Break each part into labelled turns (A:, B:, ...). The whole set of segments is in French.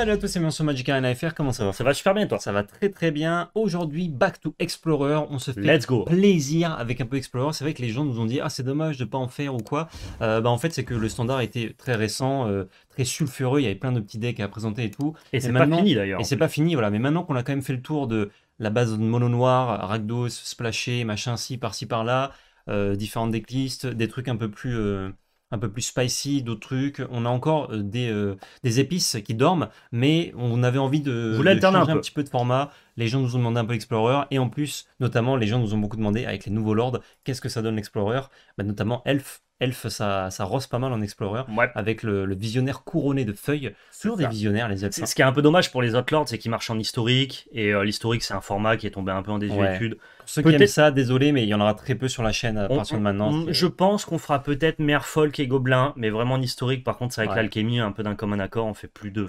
A: Salut à tous, c'est bien sur Magic Arena comment ça va Ça va super bien toi Ça va très très bien. Aujourd'hui, back to Explorer, on se fait plaisir avec un peu Explorer. C'est vrai que les gens nous ont dit « Ah c'est dommage de pas en faire ou quoi euh, bah, En fait, c'est que le standard était très récent, euh, très sulfureux, il y avait plein de petits decks à présenter et tout. Et, c'est pas fini d'ailleurs. Et c'est pas fini, voilà. Mais maintenant qu'on a quand même fait le tour de la base de mono noir, Ragdos, Splashé, machin ci, par-ci par-là, euh, différentes decklists, des trucs un peu plus... Euh, un peu plus spicy, d'autres trucs. On a encore euh, des, euh, des, épices qui dorment, mais on avait envie de, changer un, petit peu de format. Les gens nous ont demandé un peu Explorer, et en plus, notamment, les gens nous ont beaucoup demandé avec les nouveaux lords, qu'est-ce que ça donne l'Explorer bah, Notamment Elf, Elf, ça, ça rose pas mal en Explorer, avec le, visionnaire couronné de feuilles. Toujours des visionnaires, les elfes. Hein. Ce qui est un peu dommage pour les Outlords, c'est qu'ils marchent en historique, et euh, l'historique, c'est un format qui est tombé un peu en désuétude. ceux qui aiment ça, désolé, mais il y en aura très peu sur la chaîne à partir de maintenant. je pense qu'on fera peut-être Mère et Gobelin, mais vraiment en historique. Par contre, c'est avec l'alchimie, un peu d'un commun accord, on fait plus de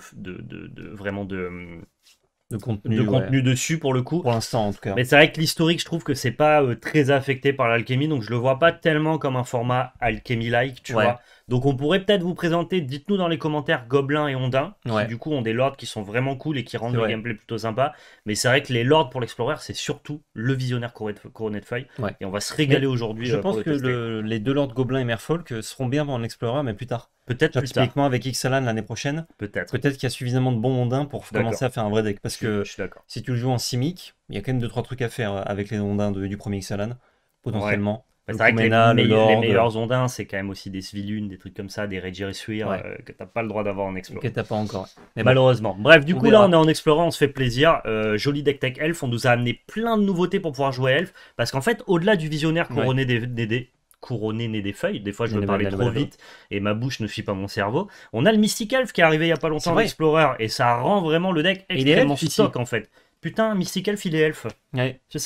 A: vraiment de hum, de contenu, dessus pour le coup. Pour l'instant en tout cas. Mais c'est vrai que l'historique, je trouve que c'est pas euh, très affecté par l'alchimie, donc je le vois pas tellement comme un format alchimie-like, tu vois. Donc on pourrait peut-être vous présenter, dites-nous dans les commentaires, Gobelin et Ondin, qui du coup ont des lords qui sont vraiment cool et qui rendent le gameplay plutôt sympa. Mais c'est vrai que les lords pour l'explorer, c'est surtout le visionnaire couronné de feuilles. Et on va se régaler aujourd'hui. Je euh, pense que les deux lords Gobelin et Merfolk euh, seront bien en l'explorer, mais plus tard. Peut-être avec Xalan l'année prochaine. Peut-être. Peut-être qu'il y a suffisamment de bons ondins pour commencer à faire un vrai deck. Parce que si tu le joues en simic, il y a quand même 2-3 trucs à faire euh, avec les ondins du premier Xalan, potentiellement. mais bah, c'est vrai les, meilleurs ondins, c'est quand même aussi des Svilunes, des trucs comme ça, des Regirisuir, que tu que t'as pas le droit d'avoir en explore. Que t'as pas encore. Mais malheureusement. Bref, du coup, là, on est en explorant, on se fait plaisir. Euh, joli deck tech elf, on nous a amené plein de nouveautés pour pouvoir jouer elf. Parce qu'en fait, au-delà du visionnaire couronné des, dés couronné né des feuilles. Des fois, je me parler trop vite et ma bouche ne suit pas mon cerveau. On a le Mystic Elf qui est arrivé il y a pas longtemps, l'Explorer, et ça rend vraiment le deck extrêmement stock en fait. Putain, Mystic Elf, il est Elf.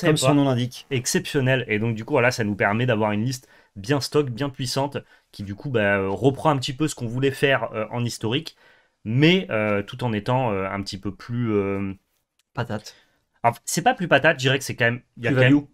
A: comme son nom l'indique. Exceptionnel. Et donc, du coup, voilà, ça nous permet d'avoir une liste bien stock, bien puissante, qui du coup bah, reprend un petit peu ce qu'on voulait faire euh, en historique, mais euh, tout en étant euh, un petit peu plus. Patate. c'est pas plus patate, je dirais que c'est quand même. Il y a Même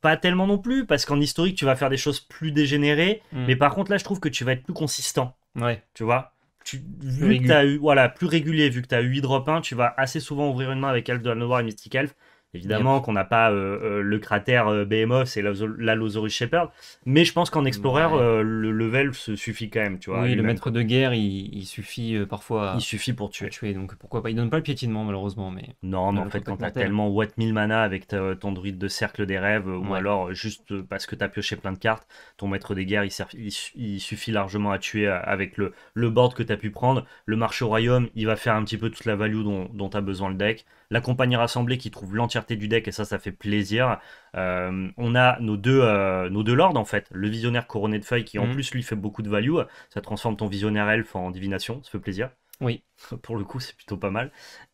A: pas tellement non plus, parce qu'en historique, tu vas faire des choses plus dégénérées. Hmm. Mais par contre, là, je trouve que tu vas être plus consistant. Ouais. Tu vois tu, vu que as eu, voilà, plus régulier, vu que tu as eu drop 1, tu vas assez souvent ouvrir une main avec Elf de la Noire et Mystic Elf. Évidemment qu'on n'a pas euh, euh, le cratère euh, Behemoth et l'Allosaurus Shepard, mais je pense qu'en Explorer, le level se suffit quand même, tu vois. Oui, le maître de guerre, il, suffit parfois. il suffit pour tuer. tuer. Donc pourquoi pas Il donne pas le piétinement malheureusement, mais. Non, mais en fait, quand tu as tellement 1000 mana avec ton druide de cercle des rêves, ou alors juste parce que tu as pioché plein de cartes, ton maître des guerres, il, il, suffit largement à tuer avec le, le board que tu as pu prendre. Le marché au royaume, il va faire un petit peu toute la value dont tu as besoin le deck. La compagnie rassemblée qui trouve l'entière du deck et ça, ça fait plaisir. Euh, on a nos deux, euh, nos deux lords en fait. Le visionnaire couronné de feuilles qui en mm. plus lui fait beaucoup de value. Ça transforme ton visionnaire elf en divination, ça fait plaisir. Oui. Pour le coup, c'est plutôt pas mal.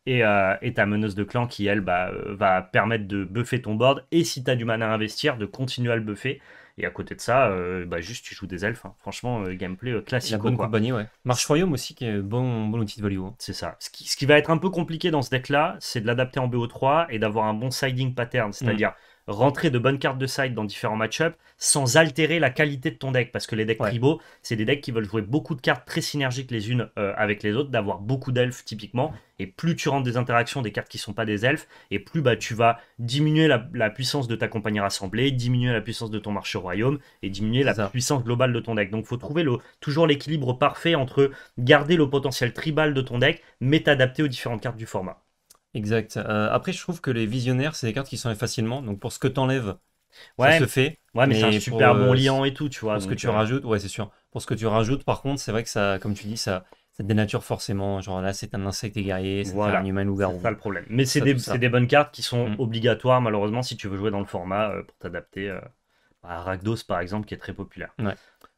A: Et, euh, ta meneuse de clan qui, elle, bah, va permettre de buffer ton board. Et si tu as du mana à investir, de continuer à le buffer. Et à côté de ça, euh, bah, juste tu joues des elfes. Hein. Franchement, euh, gameplay euh, classique. La bonne quoi. compagnie, ouais. Marche Royaume aussi, qui est bon, bon outil de value. Hein. C'est ça. Ce qui, va être un peu compliqué dans ce deck-là, c'est de l'adapter en BO3 et d'avoir un bon siding pattern. Mm. C'est-à-dire rentrer de bonnes cartes de side dans différents match-ups sans altérer la qualité de ton deck. Parce que les decks tribaux, c'est des decks qui veulent jouer beaucoup de cartes très synergiques les unes euh, avec les autres, d'avoir beaucoup d'elfes typiquement. Et plus tu rentres des interactions des cartes qui ne sont pas des elfes, et plus bah, tu vas diminuer la, puissance de ta compagnie rassemblée, diminuer la puissance de ton marché royaume, et diminuer la puissance globale de ton deck. Donc il faut trouver le, toujours l'équilibre parfait entre garder le potentiel tribal de ton deck, mais t'adapter aux différentes cartes du format. Exact. Euh, après, je trouve que les visionnaires, c'est des cartes qui s'enlèvent facilement. Donc, pour ce que tu ouais, ça se fait. Ouais, mais, c'est un super euh, bon liant et tout, tu vois. Pour ce que tu euh. rajoutes, ouais, c'est sûr. Pour ce que tu rajoutes, par contre, c'est vrai que ça, comme tu dis, ça, ça dénature forcément. Genre là, c'est un insecte égaré, c'est un humain ou garou. C'est ça le problème. Mais c'est des, des, bonnes cartes qui sont mm. obligatoires, malheureusement, si tu veux jouer dans le format pour t'adapter à bah, ragdos par exemple, qui est très populaire. Ouais.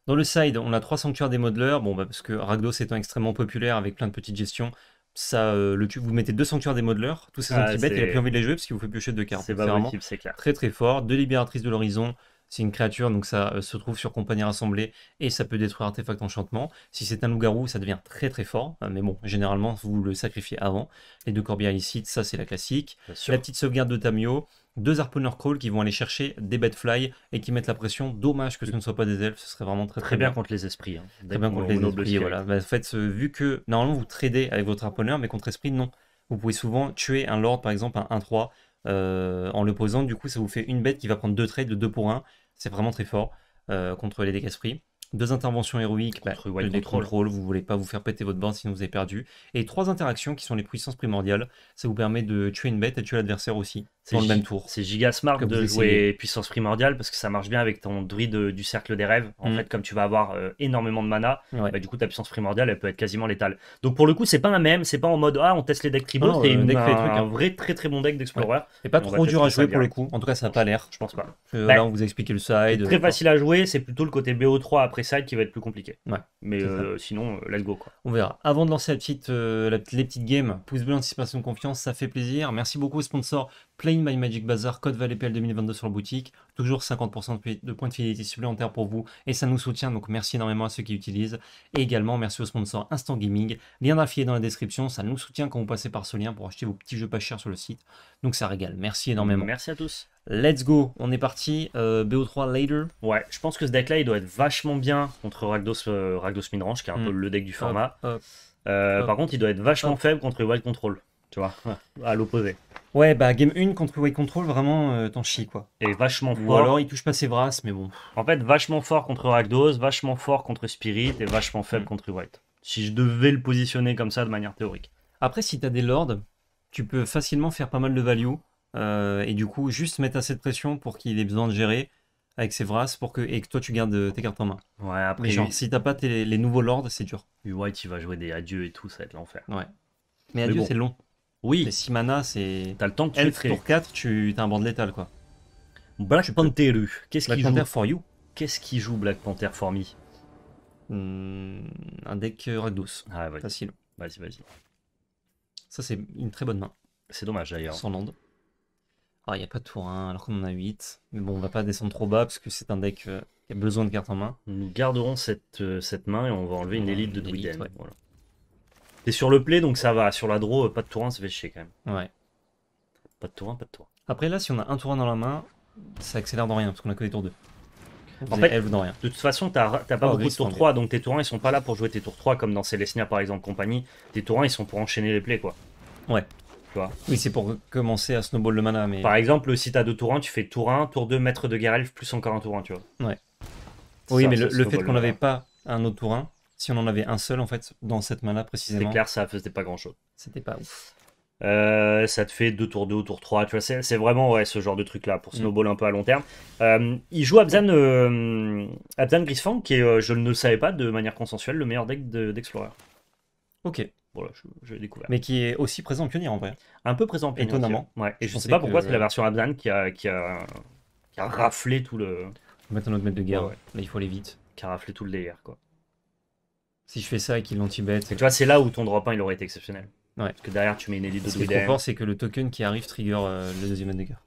A: Dans le side, on a trois sanctuaires des modeleurs. Bon, bah, parce que Rakdos étant extrêmement populaire avec plein de petites gestions, ça, euh, le tube, vous mettez deux sanctuaires des modeleurs, tous ces ah, anti-bêtes, il a plus envie de les jouer parce qu'il vous fait piocher deux cartes. C'est vraiment Très très fort. Deux libératrices de l'horizon, c'est une créature, donc ça euh, se trouve sur compagnie rassemblée et ça peut détruire artefact enchantement. Si c'est un loup-garou, ça devient très très fort, euh, mais bon, généralement vous le sacrifiez avant. Les deux corbières illicites, ça c'est la classique. La petite sauvegarde de Tamio, deux harponneurs crawl qui vont aller chercher des fly et qui mettent la pression. Dommage que ce ne soit pas des elfes, ce serait vraiment très très, très bien, contre les esprits. Très bien contre les esprits, hein. voilà. Bah, en fait, vu que normalement vous tradez avec votre harponneur, mais contre esprit, non. Vous pouvez souvent tuer un lord, par exemple, un 1-3 euh, en le posant. Du coup, ça vous fait une bête qui va prendre deux trades de 2 pour 1. C'est vraiment très fort euh, contre les dégâts esprits. Deux interventions héroïques, bah, le vous voulez pas vous faire péter votre bande, sinon vous avez perdu. Et trois interactions qui sont les puissances primordiales. Ça vous permet de tuer une bête et tuer l'adversaire aussi. C'est le même tour. C'est giga smart de jouer puissance primordiale parce que ça marche bien avec ton druide euh, du cercle des rêves. En mm. fait, comme tu vas avoir euh, énormément de mana, bah, du coup ta puissance primordiale elle peut être quasiment létale. Donc pour le coup, c'est pas un même, c'est pas en mode ah on teste les decks tribaux, c'est euh, deck un, un vrai très très bon deck d'explorer. Et pas trop dur à jouer pour le coup. En tout cas, ça n'a pas l'air. Je pense pas. là, on vous a expliqué le side. Très facile à jouer, c'est plutôt le côté BO3 après side qui va être plus compliqué. Ouais. Mais sinon, let's go quoi. On verra. Avant de lancer la petite, les petites games, pouce bleu, anticipation, confiance, ça fait plaisir. Merci beaucoup sponsor Play My Magic Bazaar, code ValetPL 2022 sur la boutique. Toujours 50% de points de fidélité supplémentaires pour vous et ça nous soutient. Donc merci énormément à ceux qui utilisent. Et également merci au sponsor Instant Gaming. Lien d'affilié dans la description. Ça nous soutient quand vous passez par ce lien pour acheter vos petits jeux pas chers sur le site. Donc ça régale. Merci énormément. Merci à tous. Let's go, on est parti. Euh, BO3 later. Ouais, je pense que ce deck-là, il doit être vachement bien contre Ragdos, euh, Midrange, qui est un hmm. peu le deck du format. Euh, par contre, il doit être vachement faible contre Wild Control tu vois, à l'opposé. Ouais, bah game 1 contre white Control, vraiment, euh, t'en chies, quoi. Et vachement fort. Ou alors, il touche pas ses brasses mais bon. En fait, vachement fort contre ragdos vachement fort contre Spirit et vachement faible mm. contre White. Si je devais le positionner comme ça de manière théorique. Après, si t'as des lords, tu peux facilement faire pas mal de value. Euh, et du coup, juste mettre assez de pression pour qu'il ait besoin de gérer avec ses brasses pour que, et que toi tu gardes euh, tes cartes en main. Ouais, après. genre, si t'as pas tes, les nouveaux lords, c'est dur. White, il va jouer des adieux et tout, ça va être l'enfer. Ouais. Mais, adieu, c'est long. Oui. Les 6 mana, c'est. T'as le temps que tu pour 4, tu as un de létal, quoi. Black bah Panther, qu'est-ce qu'il joue Panther for you Qu'est-ce qu'il joue Black Panther for me hmm, Un deck euh, rock Ah, ouais. Facile. Vas-y, vas-y. Ça, c'est une très bonne main. C'est dommage d'ailleurs. Sans land. Ah, il n'y a pas de tour 1, hein, alors qu'on en a 8. Mais bon, on va pas descendre trop bas parce que c'est un deck euh, qui a besoin de cartes en main. Nous garderons cette, euh, cette main et on va enlever une élite de Dwiden. Voilà. Et sur le play, donc ça va. Sur la draw, pas de tour 1, ça fait chier quand même. Ouais. Pas de tour 1, pas de tour 1. Après, là, si on a un tour 1 dans la main, ça accélère dans rien, parce qu'on a que les tours 2.
B: en fait, dans rien.
A: de toute façon, t'as pas oh, beaucoup de tours 3, donc tes tour 1, ils sont pas là pour jouer tes tours 3, comme dans lesnia par exemple, compagnie. Tes tour 1, ils sont pour enchaîner les plays, quoi. Ouais. Tu vois Oui, c'est pour commencer à snowball le mana, mais... Par exemple, si t'as deux tour 1, tu fais tour 1, tour 2, maître de guerre elfe, plus encore un tour 1, tu vois. Ouais. Oui, mais le, le fait qu'on n'avait pas un autre tour 1, si on en avait un seul en fait dans cette main là précisément. C'est clair, ça faisait pas grand chose. C'était pas ouf. Euh, ça te fait 2 tours 2 ou tour 3, tu vois, c'est vraiment ouais, ce genre de truc là pour mm. snowball un peu à long terme. Euh, il joue Abzan, euh, Abzan Grisfang, qui est, je ne le savais pas de manière consensuelle, le meilleur deck d'Explorer. ok. Voilà, je, l'ai découvert. Mais qui est aussi présent en Pionnier en vrai. Un peu présent Pionnier. Étonnamment. Ouais. Et je ne sais pas pourquoi c'est la version Abzan qui a, qui, a, qui a raflé tout le. autre maître de guerre, ouais, il faut aller vite. Qui a raflé tout le DR quoi. Si je fais ça et qu'il l'anti-bet. Tu vois, c'est là où ton drop 1 il aurait été exceptionnel. Ouais. Parce que derrière, tu mets une élite de Ce qui est fort, c'est que le token qui arrive trigger euh, le deuxième dégât.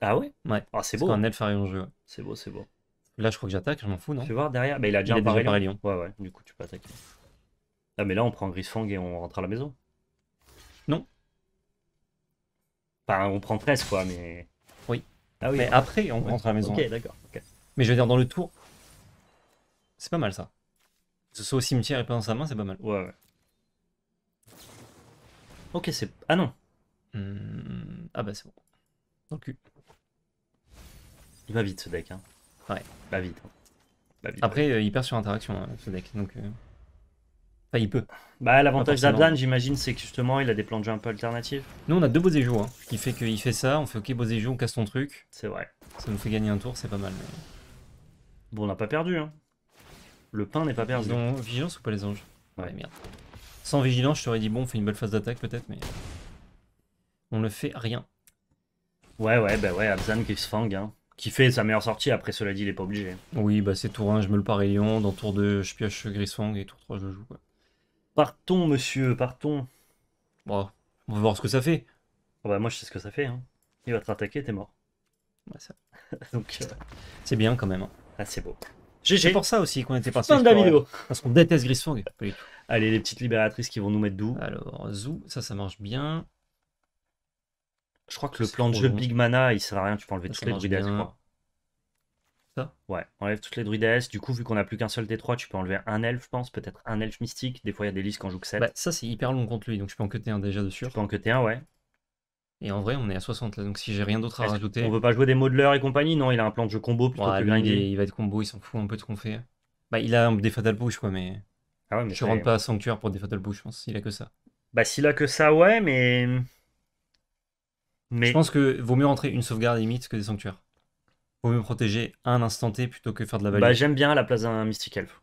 A: Ah ouais Ouais. Ah, c'est beau. un hein. elfe arrive jeu. C'est beau, c'est beau. Là, je crois que j'attaque, je m'en fous, non Tu vois voir derrière. Bah, il a déjà un un Ouais, ouais, du coup, tu peux attaquer. Ah, mais là, on prend Grisfang et on rentre à la maison. Non. Enfin, on prend 13, quoi, mais. Oui. Ah oui. Mais hein. après, on rentre à la maison. Ok, hein. d'accord. Mais je veux dire, dans le tour, c'est pas mal ça soit au cimetière et pas dans sa main, c'est pas mal. Ouais, ouais. Ok, c'est... Ah non hmm, Ah bah c'est bon. Dans le cul. Il va vite ce deck, hein. Ouais, va vite. Hein. Après, euh, il perd sur interaction, hein, ce deck, donc... Euh, enfin, il peut. Bah, l'avantage d'Abdan, j'imagine, c'est que justement, il a des plans de jeu un peu alternatifs. Nous, on a deux et hein, qui fait qu'il fait ça, on fait OK, et on casse ton truc. C'est vrai. Ça nous fait gagner un tour, c'est pas mal. Bon, on a pas perdu, hein. Le pain n'est pas perdu. vigilance ou pas les anges ouais. Ah, merde. Sans vigilance, je t'aurais dit bon, on fait une belle phase d'attaque peut-être, mais on ne fait rien. Ouais, ouais, bah ouais, Abzan qui hein. qui fait sa meilleure sortie. Après, cela dit, il est pas obligé. Oui, bah c'est tour 1, je me le parie Lyon. Dans tour 2, je pioche Grisfang et tour 3, je joue. Quoi. Partons, monsieur, partons. Bon, on va voir ce que ça fait. Oh, bah moi, je sais ce que ça fait. Hein. Il va te rattaquer, t'es mort. Ouais, ça. Donc, euh, c'est bien quand même. Hein. Ah, c'est beau. C'est pour ça aussi qu'on était parti. la Parce qu'on déteste Grisfang. Allez, les petites libératrices qui vont nous mettre doux. Alors, Zou, ça, ça marche bien. Je crois que le plan de jeu Big Mana, il sert à rien. Tu peux enlever toutes les druides, Ça Ouais, enlève toutes les druides. Du coup, vu qu'on a plus qu'un seul t3 tu peux enlever un elf je pense. Peut-être un elfe mystique. Des fois, il y a des listes quand joue que 7. Bah, ça, c'est hyper long contre lui. Donc, je peux en enquêter un déjà dessus. je peux en t un, ouais. Et en vrai, on est à 60 là, donc si j'ai rien d'autre à rajouter. On veut pas jouer des modeleurs et compagnie, non Il a un plan de jeu combo plutôt il, va être combo, il s'en fout un peu de ce qu'on fait. Bah, il a des Fatal Push, quoi, mais. je ah rentre pas à Sanctuaire pour des Fatal Push, je pense, il a que ça. Bah, s'il a que ça, ouais, mais. mais... Je pense que vaut mieux rentrer une sauvegarde limite que des Sanctuaires. Vaut mieux protéger un instant plutôt que faire de la value. Bah, j'aime bien la place d'un Mystic Elf,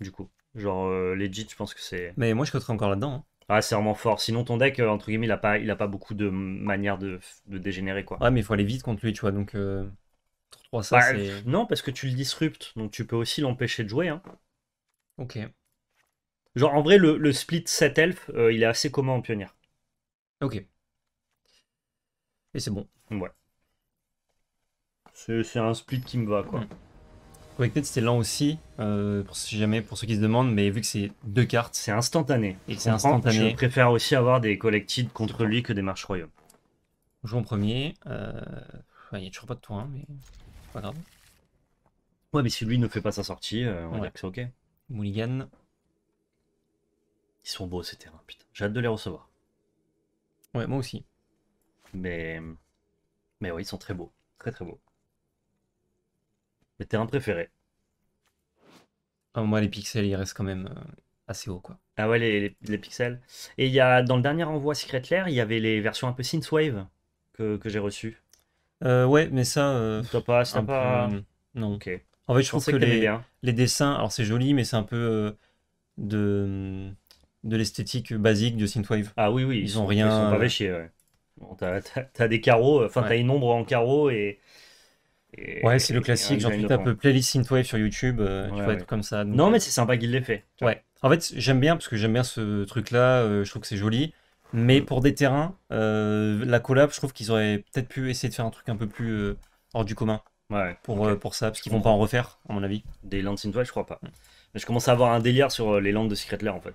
A: du coup. Genre, euh, legit, je pense que c'est. Mais moi, je coterais encore là-dedans. Hein. Ah, c'est vraiment fort. Sinon, ton deck, euh, entre guillemets, il a pas, a pas beaucoup de manières de, dégénérer, quoi. Ouais, mais il faut aller vite contre lui, tu vois, donc... 3 euh, ça, bah, non, parce que tu le disruptes, donc tu peux aussi l'empêcher de jouer. Hein. Ok. Genre, en vrai, le, split 7 elf, euh, il est assez commun en pionnière. Ok. Et c'est bon. Ouais. C'est un split qui me va, quoi. Mm c'était lent aussi, euh, pour, jamais pour ceux qui se demandent, mais vu que c'est deux cartes, c'est instantané. Et c'est instantané. Je préfère aussi avoir des Collected contre lui que des marches royaumes. Joue en premier. Euh, il n'y a toujours pas de toit, hein, mais pas grave. Ouais, mais si lui ne fait pas sa sortie, euh, on dirait que c'est ok. Mulligan. Ils sont beaux ces terrains, putain. J'ai hâte de les recevoir. Ouais, moi aussi. Mais. Mais ouais, ils sont très beaux. Très très beaux mes terrains préféré. Ah, moi, les pixels, ils restent quand même euh, assez hauts, quoi. Ah ouais, les, pixels. Et il y a, dans le dernier envoi Secret Lair, il y avait les versions un peu synthwave que, que j'ai reçues. Euh, ouais, mais ça. Euh, pas, c'est pas... Peu... Euh, non. ok En fait, je, trouve que, les, dessins, alors c'est joli, mais c'est un peu de, de l'esthétique basique de synthwave. Ah oui, oui. Ils, ont rien. Ils sont pas t'as, des carreaux, enfin t'as une ombre en carreaux et ouais, c'est le classique, genre tu tapes playlist synthwave sur YouTube, euh, tu vois être comme ça. Non, euh, mais c'est sympa qu'il l'ait fait. Ouais. En fait, j'aime bien parce que j'aime bien ce truc-là, euh, je trouve que c'est joli. Mais mm. pour des terrains, la collab, je trouve qu'ils auraient peut-être pu essayer de faire un truc un peu plus hors du commun. Ouais, pour, pour ça, parce qu'ils vont pas en refaire, à mon avis. Des Lands synthwave, je crois pas. Mm. Mais je commence à avoir un délire sur les Landes de Secret Lair en fait.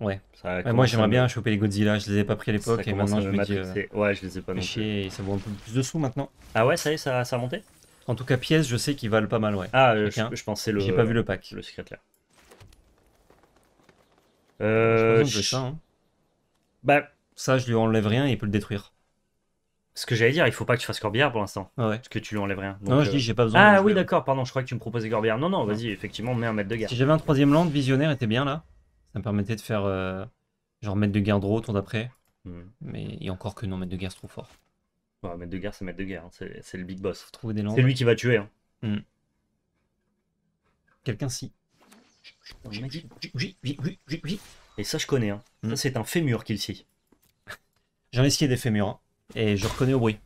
A: Ouais. moi j'aimerais bien choper les Godzilla, je les ai pas pris à l'époque et maintenant je me, dis. Ouais, je les ai pas ça vaut un peu plus de sous maintenant. Ah ouais, ça y est, ça, ça a monté en tout cas, pièces, je sais qu'ils valent pas mal, ouais. Ah, je, pensais le. J'ai pas vu le pack. Le secrétaire. Euh. Je ça, hein. Bah. Ça, je lui enlève rien et il peut le détruire. Ce que j'allais dire, il faut pas que tu fasses Corbière pour l'instant. Ah ouais. Parce que tu lui enlèves rien. non, je euh, dis, j'ai pas besoin. Ah oui, d'accord, pardon, je crois que tu me proposais Corbière. Non, non, vas-y, effectivement, mets un mètre de guerre. Si j'avais un troisième land, Visionnaire était bien là. Ça me permettait de faire. Euh, genre mettre de guerre au tour d'après. Hmm. Mais et encore que non, mettre de guerre, c'est trop fort. Bah, de guerre, c'est mettre de guerre. Hein. C'est le big boss. des C'est lui qui va tuer. hein. Hmm. Quelqu'un si. oui, Et ça, je connais. Hein. Hmm. c'est un fémur qu'il scie. J'en ai essayé des fémurs hein, et je reconnais au bruit.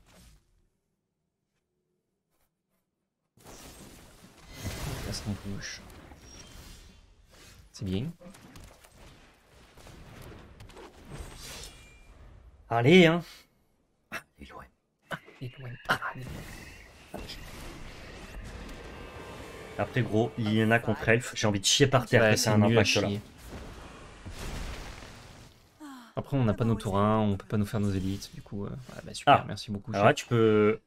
A: C'est bien. Allez, hein gros il Après, gros, a contre Elf, j'ai envie de chier par terre c'est un impact Après, on n'a pas nos tour 1, on peut pas nous faire nos élites, du coup, euh, ah, bah, super, ah. merci beaucoup. Ah, tu peux.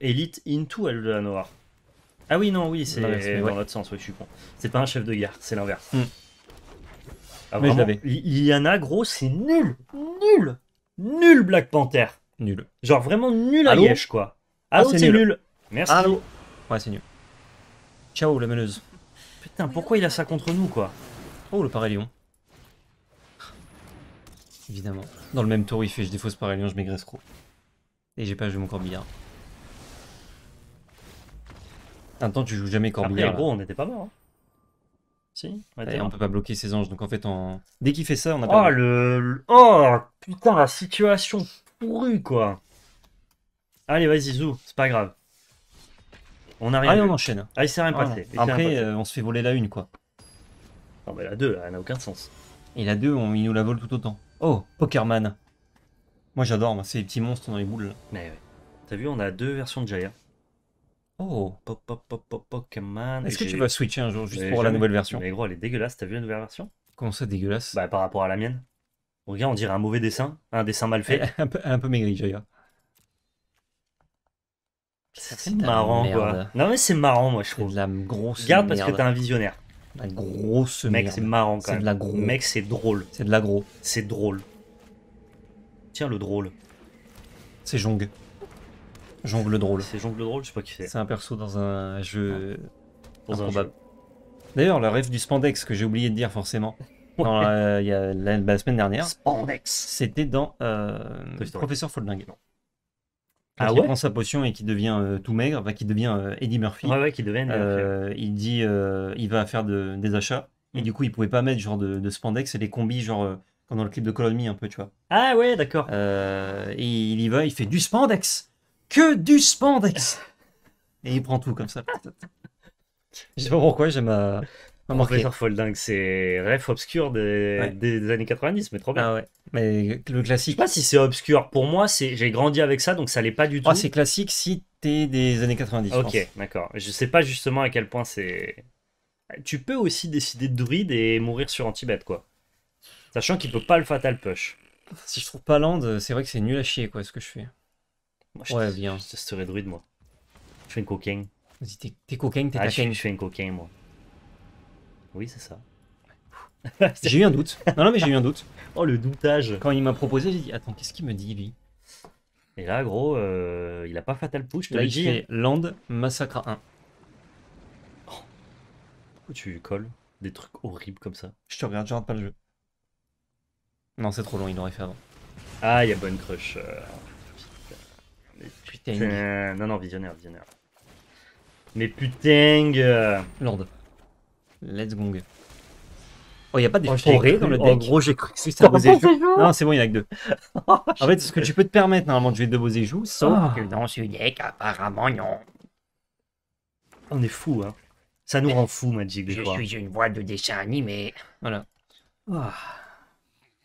A: Élite into elle de la noire. Ah oui, non, oui, c'est dans l'autre sens, je suis con. C'est pas un chef de guerre, c'est l'inverse. Mm. Ah, mais je l'avais. gros, c'est nul, nul, nul Black Panther. Nul. Genre vraiment nul à la quoi. Ah, c'est nul. Merci. ouais, c'est nul. Ciao, la meneuse. Putain, pourquoi il a ça contre nous, quoi Oh, le parélion. Évidemment. Dans le même tour, il fait je défausse parélion, je maigresse gros. Et j'ai pas joué mon corbillard. Attends, tu joues jamais corbillard. Après, gros, on n'était pas mort. Hein. Si, on eh, peut pas bloquer ses anges, donc en fait, en... dès qu'il fait ça, on a pas. Oh, le... oh putain, la situation pourri, quoi. Allez, vas-y, Zou, c'est pas grave. On a rien. Allez, on enchaîne. il s'est ah rien passé. Après, euh, on se fait voler la une, quoi. Non, mais la deux, elle n'a aucun sens. Et la deux, on, ils nous la volent tout autant. Oh, Pokerman. Moi, j'adore, c'est les petits monstres dans les boules. Mais T'as vu, on a deux versions de Jaya. Oh, pop, Pokémon. Est-ce que tu vas switcher un jour juste pour la nouvelle version Mais gros, elle est dégueulasse. T'as vu la nouvelle version Comment ça dégueulasse Bah par rapport à la mienne. Regarde, on dirait un mauvais dessin, un dessin mal fait. un, peu, un maigri, C'est marrant, quoi. Non, mais c'est marrant, moi, je trouve. la grosse Garde parce que t'es un visionnaire. La grosse Mec, c'est marrant, quand même. De la grosse Mec, c'est drôle. C'est de la grosse C'est drôle. Tiens, le drôle. C'est Jong. Jongle le drôle. C'est Jongle le drôle, je sais pas qui c'est. C'est un perso dans un jeu. Dans un jeu. D'ailleurs, le rêve du spandex que j'ai oublié de dire, forcément. Euh, bah, la, semaine dernière. C'était dans euh, Professeur Folding. Ah Quand il prend sa potion et qui devient euh, tout maigre, enfin, qui devient Eddie Murphy. Ouais, ouais, qui devient il dit, il va faire des achats. Et du coup, il pouvait pas mettre genre de, spandex et les combis, genre comme dans le clip de Colony un peu, tu vois. Ah ouais, d'accord. et il y va, il fait du spandex Que du spandex Et il prend tout comme ça. Je sais pas pourquoi, j'aime à... Mon un Folding, c'est ref obscur des, années 90, mais trop bien. Ah ouais. Mais le classique. Je sais pas si c'est obscur. Pour moi, c'est j'ai grandi avec ça, donc ça l'est pas du ah, tout. Ah, c'est classique si t'es des années 90. Ok, d'accord. Je sais pas justement à quel point c'est. Tu peux aussi décider de druide et mourir sur Antibet, quoi. Sachant qu'il peut pas le fatal push. Si je trouve pas land, c'est vrai que c'est nul à chier, quoi, ce que je fais. ouais, bien. Je testerai druide, moi. Je fais une cocaine. Vas-y, t'es cocaine, t'es ah, je, je fais une cocaine, moi. Oui, c'est ça. j'ai eu un doute. Non, non, mais j'ai eu un doute. oh, le doutage. Quand il m'a proposé, j'ai dit Attends, qu'est-ce qu'il me dit, lui Et là, gros, euh, il a pas Fatal Push. il dit... Hein. Land Massacre 1. Oh. Pourquoi tu colles des trucs horribles comme ça Je te regarde, je regarde pas le jeu. Non, c'est trop long, il aurait fait avant. Ah, il y a Bonne Crush. Putain. Non, non, visionnaire, visionnaire. Mais putain. Land. Let's gong. Oh, il a pas des oh, forêts dans le oh, deck. En gros, j'ai cru que c'était un Bozéjou. Non, c'est bon, il y en a que deux. Oh, en fait, ce que tu peux te permettre normalement de jouer deux Bozéjou, sauf ah. que dans ce deck, apparemment, non. On est fou, hein. Ça nous rend fou, Magic, des Je suis une voix de dessin animé. Voilà. Ah.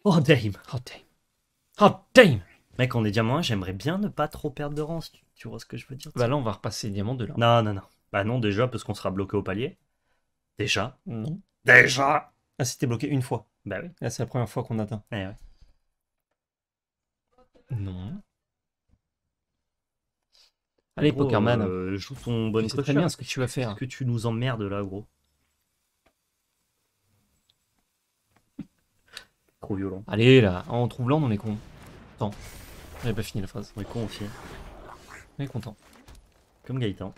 A: Oh, dame, oh dame. Oh dame Mec, on est diamant 1, j'aimerais bien ne pas trop perdre de rang, tu, vois ce que je veux dire. Bah là, on va repasser diamant de là. Non, non, non. Bah non, déjà, parce qu'on sera bloqué au palier. Déjà Non. Déjà Ah, t'es bloqué une fois. Bah oui. Là, ah, c'est la première fois qu'on atteint. Eh ouais. Non. Allez, Pokerman. Euh, joue ton bon C'est très bien ce que tu vas faire. que tu nous emmerdes là, gros. Trop violent. Allez, là, en ah, troublant, on est con. Attends. J'avais pas fini la phrase. On est con aussi. On est content. Comme Gaëtan.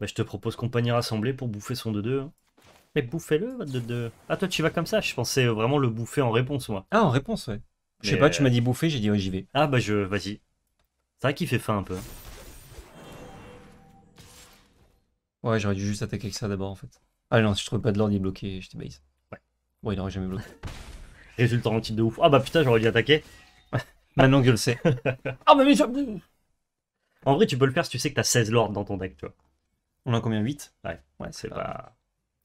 A: Bah, je te propose compagnie rassemblée pour bouffer son 2-2. Hein. Mais bouffez-le, votre 2-2. Ah, toi, tu vas comme ça Je pensais vraiment le bouffer en réponse, moi. Ah, en réponse, ouais. Je sais pas, tu euh, m'as dit bouffer, j'ai dit ouais, j'y vais. Ah, bah, je. Vas-y. C'est vrai qu'il fait faim un peu. Hein. Ouais, j'aurais dû juste attaquer avec ça d'abord, en fait. Ah non, si je trouvais pas de l'ordre, il est bloqué, j'étais base. Ouais. Bon, il n'aurait jamais bloqué. Résultat en type de ouf. Ah bah putain, j'aurais dû attaquer. Maintenant que je le sais. ah bah mais je... En vrai, tu peux le faire si tu sais que t'as 16 lords dans ton deck, tu vois. On a combien 8 Ouais, ouais c'est pas.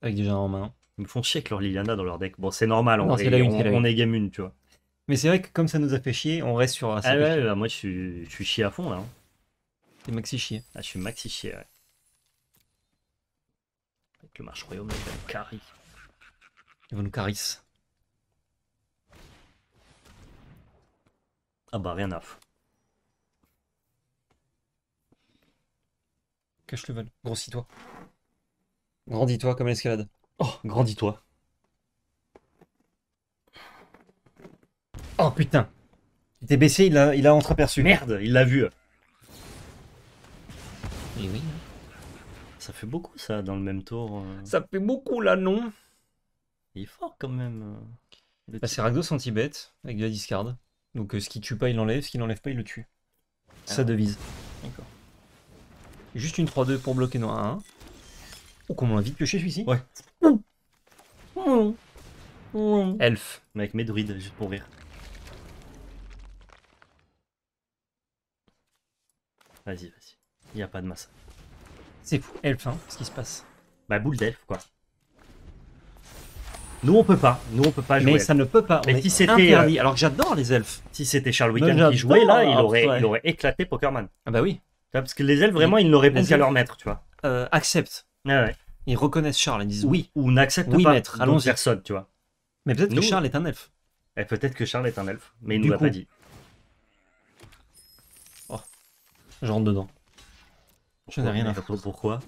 A: Avec des gens en main. Ils me font chier avec leur Liliana dans leur deck. Bon, c'est normal, on, vrai. est, on, est game une, tu vois. Mais c'est vrai que comme ça nous a fait chier, on reste sur un... Ah ouais, bah, moi je suis, je suis chier à fond là. Hein. T'es maxi chier. Ah, je suis maxi chier, ouais. Avec le marche royaume, il va Ils vont nous carisse. Ah bah rien à foutre. Cache le vol. Grossis-toi. Grandis-toi comme l'escalade. Oh, grandis-toi. Oh putain Il était baissé, il a, il a Merde, il l'a vu. Et eh oui. Hein. Ça fait beaucoup ça dans le même tour. Euh. Ça fait beaucoup là, non Il est fort quand même. Euh. Bah, c'est Ragdos anti-bête avec de la discard. Donc euh, ce qui tue pas, il l'enlève. Ce qui l'enlève pas, il le tue. Ça ah. devise. Juste une 3-2 pour bloquer Noir 1 Oh, comment on a vite pioché celui-ci Ouais. Elf, avec mes druides, juste pour rire. Vas-y, vas-y. Il n'y a pas de masse. C'est fou, elf, hein, ce qui se passe. Bah, boule d'elf quoi. Nous, on peut pas. Nous, on peut pas jouer. Mais ça ne peut pas. Mais si c'était. Euh, Alors que j'adore les elfes. Si c'était Charles Wickham qui jouait là, il, aurait, il aurait éclaté Pokerman. Ah, bah oui parce que les elfes, vraiment, ils ne répondent qu'à leur maître, tu vois. Euh, acceptent. Ah ils reconnaissent Charles, ils disent oui. Ou n'acceptent oui, pas maître, allons personne, tu vois. Mais peut-être que Charles est un elfe. Et eh, peut-être que Charles est un elfe, mais il nous l'a pas dit. Oh, je rentre dedans. Je n'ai rien à faire. Pourquoi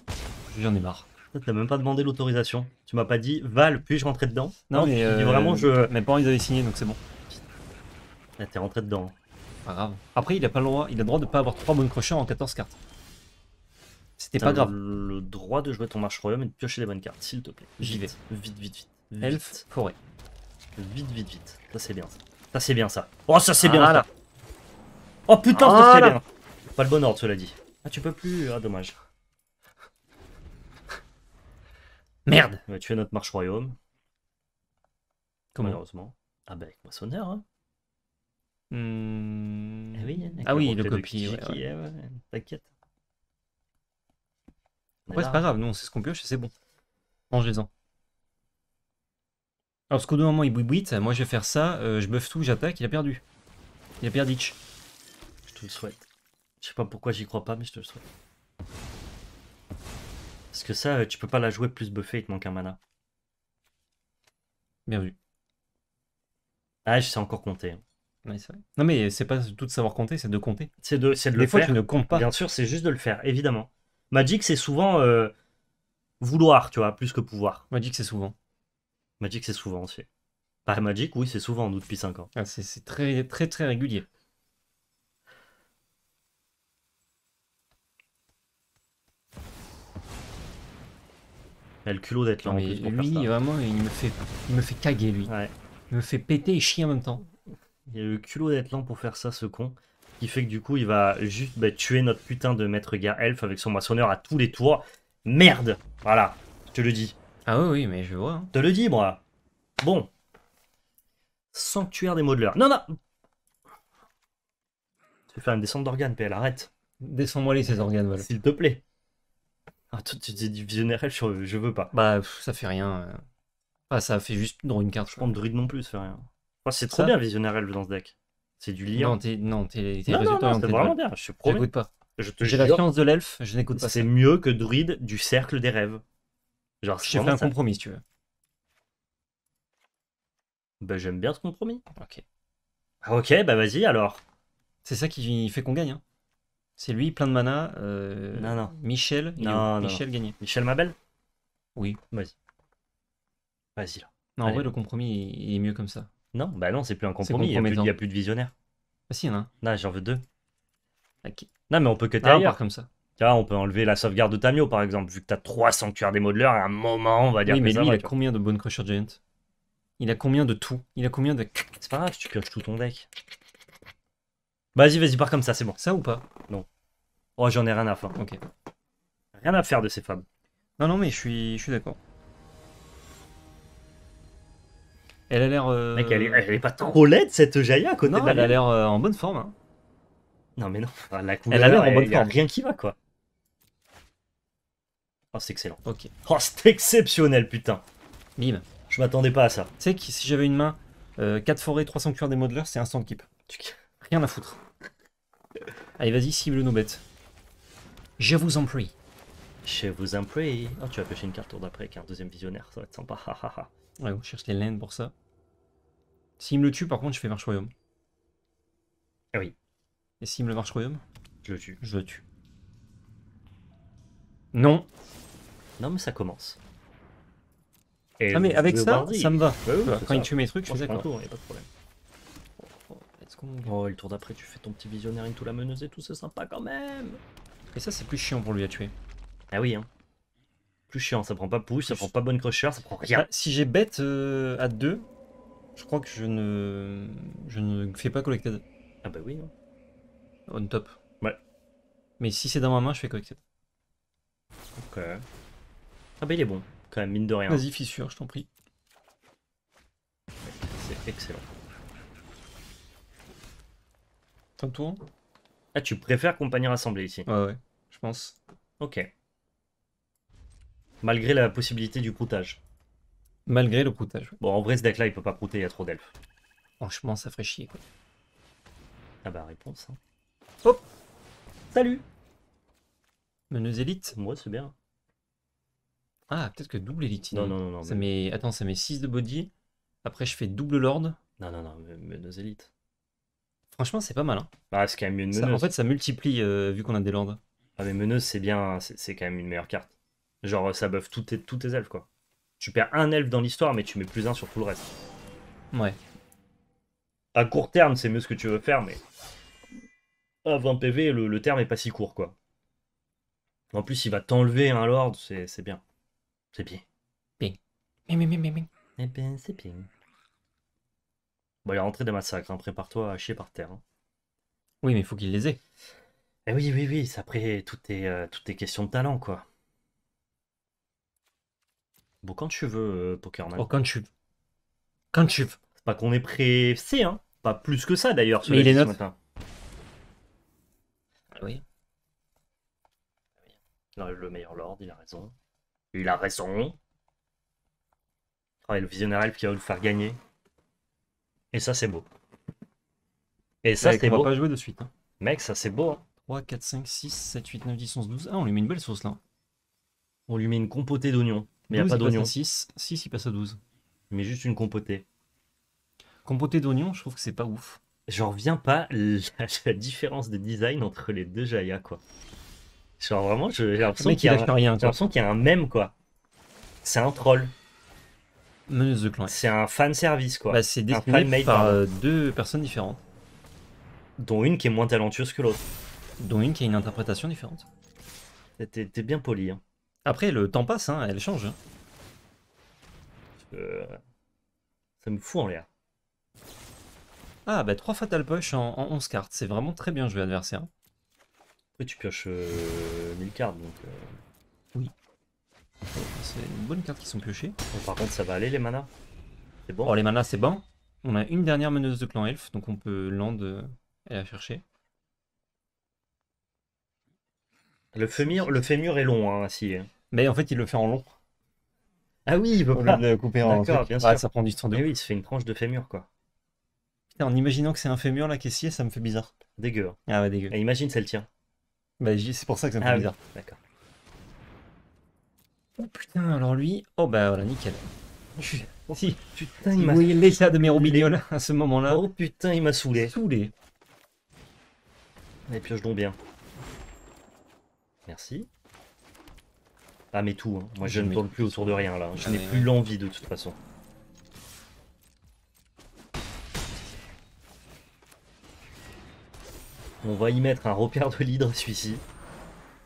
A: J'en ai marre. Tu n'as même pas demandé l'autorisation. Tu m'as pas dit Val, puis-je rentrer dedans Non, mais euh, vraiment, je. Mais pas, ils avaient signé donc c'est bon. T'es rentré dedans. Après, il a, pas le droit, il a le droit de pas avoir trois bonnes crochets en 14 cartes. C'était pas grave. Le droit de jouer ton marche royaume et de piocher les bonnes cartes, s'il te plaît. J'y vais. Vite, vite, vite. Elf, forêt. Vite, vite, vite. Ça, c'est bien. Ça, c'est bien, ça. Oh, ça, c'est ah bien, Oh, putain, ça, c'est ah bien. Pas le bon ordre, cela dit. Ah, tu peux plus. Ah, dommage. Merde. Tu tuer notre marche royaume. Comme Malheureusement. Ah, bah, avec Moissonneur, hein. Hmm. Ah oui, ah le copie. Ouais, T'inquiète. c'est pas grave, nous on sait ce qu'on pioche c'est bon. Mangez-en. Alors, ce qu'au moment il bouille-bouille moi je vais faire ça, euh, je buff tout, j'attaque, il a perdu. Il a perdu. Je te le souhaite. Je sais pas pourquoi j'y crois pas, mais je te le souhaite. Parce que ça, euh, tu peux pas la jouer plus buffée, il te manque un mana. Bien vu. Ah, je sais encore compter. Hein. Non, mais c'est pas tout de savoir compter, c'est de compter. C'est de, fois, tu ne comptes pas. Bien sûr, c'est juste de le faire, évidemment. Magic, c'est souvent euh, vouloir, tu vois, plus que pouvoir. Magic, c'est souvent. Magic, c'est souvent aussi. Bah, Magic, oui, c'est souvent, nous, depuis 5 ans. Ah, c'est très, très, très régulier. Il a le culot d'être là lui, vraiment, il me, fait, il me fait caguer, lui. Il me fait péter et chier en même temps. Il a eu le culot d'être lent pour faire ça, ce con. Qui fait que du coup, il va juste bah, tuer notre putain de maître guerre elf avec son moissonneur à tous les tours. Merde Voilà, je te le dis. Ah oui, oui, mais je vois. Hein. Te le dis, moi. Bon. Sanctuaire des modeleurs. Non, non Tu veux faire une descente d'organes, PL, arrête. Descends-moi les ces organes, voilà. S'il te plaît. Ah, tu dis du visionnaire je veux pas. Bah, ça fait rien. Ah, ça fait juste dans une carte. Je pense druide non plus, ça fait rien. Oh, c'est trop bien Visionnaire Elf dans ce deck. C'est du lien. Non, t'es non, non, hein, c'est vraiment bien. Je te pas. J'ai la science de l'elfe, je n'écoute pas. C'est mieux que druide du cercle des rêves. Genre, j'ai fait un compromis si tu veux. Bah j'aime bien ce compromis. Ok. Ah, ok, bah vas-y alors. C'est ça qui fait qu'on gagne. Hein. C'est lui, plein de mana. Euh, non, non. Michel. Non, non, Michel gagné. Michel Mabel Oui. Vas-y. Vas-y là. Non, en vrai, le compromis il est mieux comme ça. Non, bah non, c'est plus un compromis. Il n'y a, plus de visionnaire. Bah si, il y en a Non, j'en veux deux. Ok. Non, mais on peut que ah, hein. comme ça. Tu on peut enlever la sauvegarde de Tamio, par exemple, vu que t'as trois sanctuaires des modeleurs, à un moment, on va dire oui, mais lui, il a combien de bonnes Crusher Giant Il a combien de tout Il a combien de... C'est pas grave, tu crushes tout ton deck. Vas-y, vas-y, pars comme ça, c'est bon. Ça ou pas Non. Oh, j'en ai rien à faire. Ok. Rien à faire de ces femmes. Non, non, mais je suis, je suis d'accord. Elle a l'air. Euh, Mec, elle est, pas trop laide cette Jaya quoi. Euh, hein. Elle a l'air en bonne forme. Non, mais non. elle a l'air en bonne forme. Rien qui va, quoi. Oh, c'est excellent. Ok. Oh, c'est exceptionnel, putain. Bim. Je m'attendais pas à ça. Tu sais que si j'avais une main, 4 euh, forêts, 300 cuir des modelers, c'est un stand keep. Rien à foutre. Allez, vas-y, cible nos bêtes. Je vous en prie. Je vous en prie. Oh, tu vas pêcher une carte tour d'après car deuxième visionnaire, ça va être sympa. Ouais, on cherche les laines pour ça. S'il me le tue, par contre, je fais marche royaume. Ah oui. Et s'il me le marche royaume Je le tue. Je le tue. Non. Non, mais ça commence. Et ah, mais avec ça, ça me va. Bah quand il tue mes trucs, je suis d'accord. Il a pas de problème. Oh, oh, le tour d'après, tu fais ton petit visionnaire et tout la meneuse et tout, c'est sympa quand même. Et ça, c'est plus chiant pour lui à tuer. Ah oui, hein plus chiant. Ça prend pas push, ça prend pas bonne crusher, ça prend rien. Bah, si j'ai bête euh, à 2, je crois que je ne, je ne fais pas collected. Ah bah oui. Hein. On top. Ouais. Mais si c'est dans ma main, je fais collected. Ok. Ah bah il est bon, quand même, mine de rien. Vas-y, fissure, je t'en prie. C'est excellent. Ton tour Ah, tu préfères compagnie rassemblée ici Ouais, ouais, je pense. Ok. Malgré la possibilité du proutage. Malgré le proutage. Bon, en vrai, ce deck-là, il peut pas prouter, il y a trop d'elfes. Franchement, ça ferait chier, quoi. Ah bah, réponse. Hein. Hop Salut Meneuse élite Moi, c'est bien. Ah, peut-être que double élite. Non, non, non. non ça Attends, ça met 6 de body. Après, je fais double lord. Non, non, non, meneuse élite. Franchement, c'est pas mal. Hein. Bah, c'est quand même mieux en fait, ça multiplie euh, vu qu'on a des lords. Ah, mais meneuse, c'est bien. C'est quand même une meilleure carte. Genre, ça buff tous tes, elfes, quoi. Tu perds un elfe dans l'histoire, mais tu mets plus un sur tout le reste. Ouais. À court terme, c'est mieux ce que tu veux faire, mais. À 20 PV, le, terme est pas si court, quoi. En plus, il va t'enlever un lord, c'est bien. C'est bien. Eh bien. c'est bien. Bon, il est rentré des massacres, hein. prépare-toi à chier par terre. Hein. Oui, mais il faut qu'il les ait. Eh oui, oui, oui, ça, après, toutes euh, tes questions de talent, quoi. Bon, quand tu veux, euh, Oh, quand tu veux. Quand tu veux. C'est pas qu'on est pressé, hein. Pas plus que ça d'ailleurs. sur il est ah ah Oui. Non, le meilleur lord, il a raison. Il a raison. Oh, et le visionnaire elf qui va le faire gagner. Et ça, c'est beau. Et ça, c'était beau. On va pas jouer de suite. Hein. Mec, ça, c'est beau. 3, 4, 5, 6, 7, 8, 9, 10, 11, 12. Ah, on lui met une belle sauce là. On lui met une compotée d'oignons. Mais il n'y a pas d'oignon. 6. 6, il passe à 12. Mais juste une compotée. Compotée d'oignon, je trouve que c'est pas ouf. J'en reviens pas la, différence de design entre les deux Jaya, quoi. Genre vraiment, j'ai l'impression qu'il y, a un, même, a un même quoi. C'est un troll. Meneuse de clan. C'est un fan service, quoi. Bah, c'est dessiné par euh, deux personnes différentes. Dont une qui est moins talentueuse que l'autre. Dont une qui a une interprétation différente. T'es bien poli, hein. Après, le temps passe, hein, elle change. Hein. Euh, ça me fout en l'air. Ah, bah 3 Fatal Push en, 11 cartes. C'est vraiment très bien joué, adversaire. Après, tu pioches 1000 euh, cartes, donc... Euh. Oui. C'est une bonne carte qui sont piochées. par contre, ça va aller, les manas C'est bon oh, les manas, c'est bon. On a une dernière meneuse de clan elf, donc on peut land et la chercher. Le fémur, le fémur est long, hein, si. Mais en fait, il le fait en long. Ah oui, il peut pas. le couper en D'accord, bien ah, ça prend du temps de. Mais oui, il se fait une tranche de fémur, quoi. Putain, en imaginant que c'est un fémur là qu'il ça me fait bizarre. Dégueu. Hein. Ah ouais, dégueu. imagine, c'est le tien. Bah, c'est pour ça que ça me ah fait bizarre. D'accord. Oh putain, alors lui. Oh bah voilà, nickel. Oh, si, Putain, il m'a. oui, l'état de mes là à ce moment-là. Oh putain, il m'a saoulé. Saoulé. Allez, pioche donc bien. Merci. Ah mais tout, hein. moi je, ne tourne plus autour de rien là, je n'ai plus l'envie de toute façon. On va y mettre un repère de l'hydre celui-ci.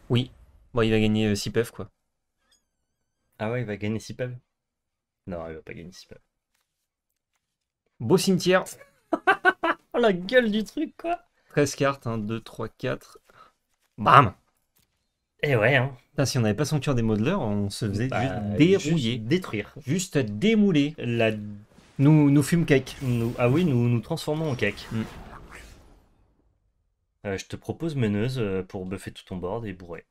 A: Oui, bon il va gagner 6 euh, quoi. Ah ouais, il va gagner 6 Non, il va pas gagner 6 Beau cimetière La gueule du truc quoi 13 cartes, 1, 2, 3, 4. Bam Et eh ouais hein si on n'avait pas sanctuaire des modeleurs, on se faisait bah, dérouiller. détruire. Juste démouler. La... Nous, nous fûmes cake. Ah oui, nous nous transformons en cake. Mm. Euh, je te propose meneuse euh, pour buffer tout ton board et bourrer.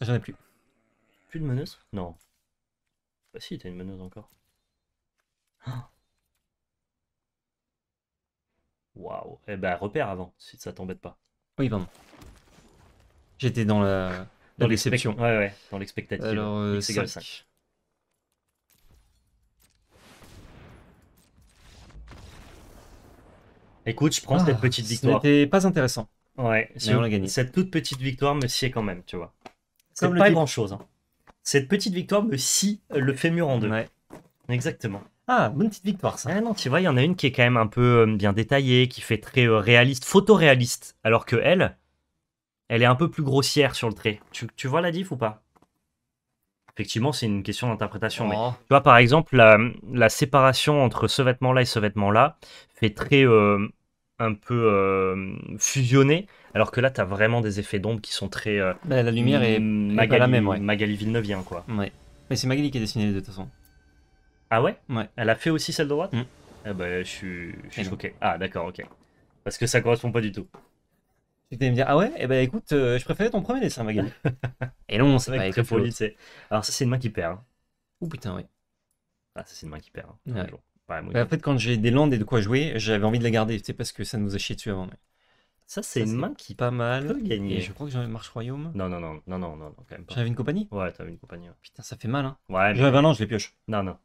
A: J'en ai plus. Plus de meneuse Non. Bah si, t'as une meneuse encore. Waouh. Eh ben repère avant, si ça t'embête pas. Oui, pardon. J'étais dans la... Dans l'exception, ouais, ouais, dans l'expectative. Alors, euh, X Écoute, je prends cette ah, petite victoire. C'était pas intéressant. Ouais, si on l'a gagné. Cette toute petite victoire me sied quand même, tu vois. C'est pas grand-chose. Hein. Cette petite victoire me scie le fémur en deux. Ouais. Exactement. Ah, bonne petite victoire ça. Ah non, tu vois, il y en a une qui est quand même un peu euh, bien détaillée, qui fait très euh, réaliste, photoréaliste, alors que elle, elle est un peu plus grossière sur le trait. Tu, vois la diff ou pas Effectivement, c'est une question d'interprétation. Oh. tu vois, par exemple, la, séparation entre ce vêtement-là et ce vêtement-là fait très euh, un peu euh, fusionné, alors que là, tu as vraiment des effets d'ombre qui sont très. Euh, bah, la lumière est Magali, pas la même, Magali quoi. Mais c'est Magali qui a dessiné de toute façon. Ah ouais, Elle a fait aussi celle de droite mm. Eh ben, je suis, je choqué. Ah, d'accord, ok. Parce que ça correspond pas du tout. Tu allais me dire, ah ouais, et eh ben écoute, euh, je préférais ton premier dessin, ma Et non, c'est pas très poli, Alors, ça, c'est une main qui perd. Hein. ou oh, putain, oui. Ah, ça, c'est une main qui perd. Hein, après, en fait, quand j'ai des landes et de quoi jouer, j'avais envie de la garder. C'est parce que ça nous a chié dessus avant. Mais... Ça, c'est une main qui pas mal gagner. je crois que j'avais Marche Royaume. Non, non, non, non, non, non, quand même pas. J'avais une compagnie Ouais, t'avais une compagnie. Putain, ça fait mal, hein. Ouais, J'avais un ans je les pioche. Non, non.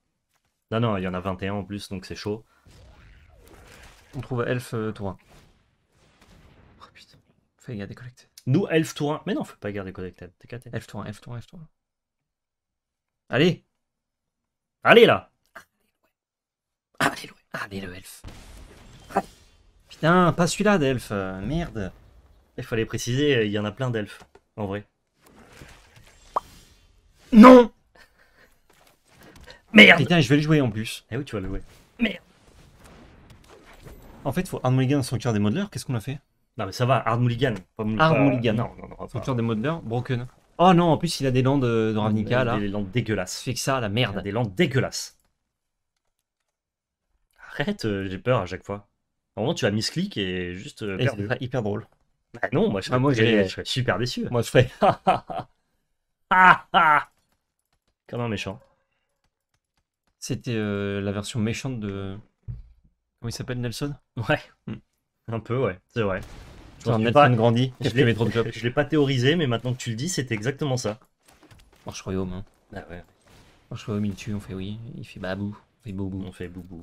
A: Non, non, il y en a 21 en plus, donc c'est chaud. On trouve Elf euh, toi. Fais garder connecté. Nous, elf tour 1. Mais non, faut pas garder connecté. T'es caté. Elf tour 1, elf tour 1, elf tour 1. Allez Allez là Allez ah, le, allez ah, le elf. Ah. Putain, pas celui-là d'elf. Merde. Il fallait préciser, euh, il y en a plein d'elfes. En vrai. Non Merde Putain, je vais le jouer en plus. Eh oui, tu vas le jouer. Merde En fait, faut un dans son cœur des modeleurs. Qu'est-ce qu'on a fait non, mais ça va, Hard Mulligan. Pas Mulligan. Hard Non, non, non. Culture des modeurs, Broken. Oh non, en plus, il a des landes euh, de Ravnica, là. Des landes dégueulasses. Fait que ça, la merde. Il a des landes dégueulasses. Arrête, euh, j'ai peur à chaque fois. Normalement tu as tu vas misclick et juste euh, et C'est hyper drôle. Bah non, moi, je, ah, moi, je serais super déçu. Moi, je ferais. Ah, ah. Comme un méchant. C'était euh, la version méchante de. Comment il s'appelle Nelson Ouais. Hmm. Un peu, ouais, c'est vrai. Je un pas... grandi. Je l'ai Je l'ai pas théorisé, mais maintenant que tu le dis, c'était exactement ça. Marche royaume. Hein. Ah ouais. Marche royaume, il tue, on fait oui. Il fait babou. On fait boubou. On fait boubou.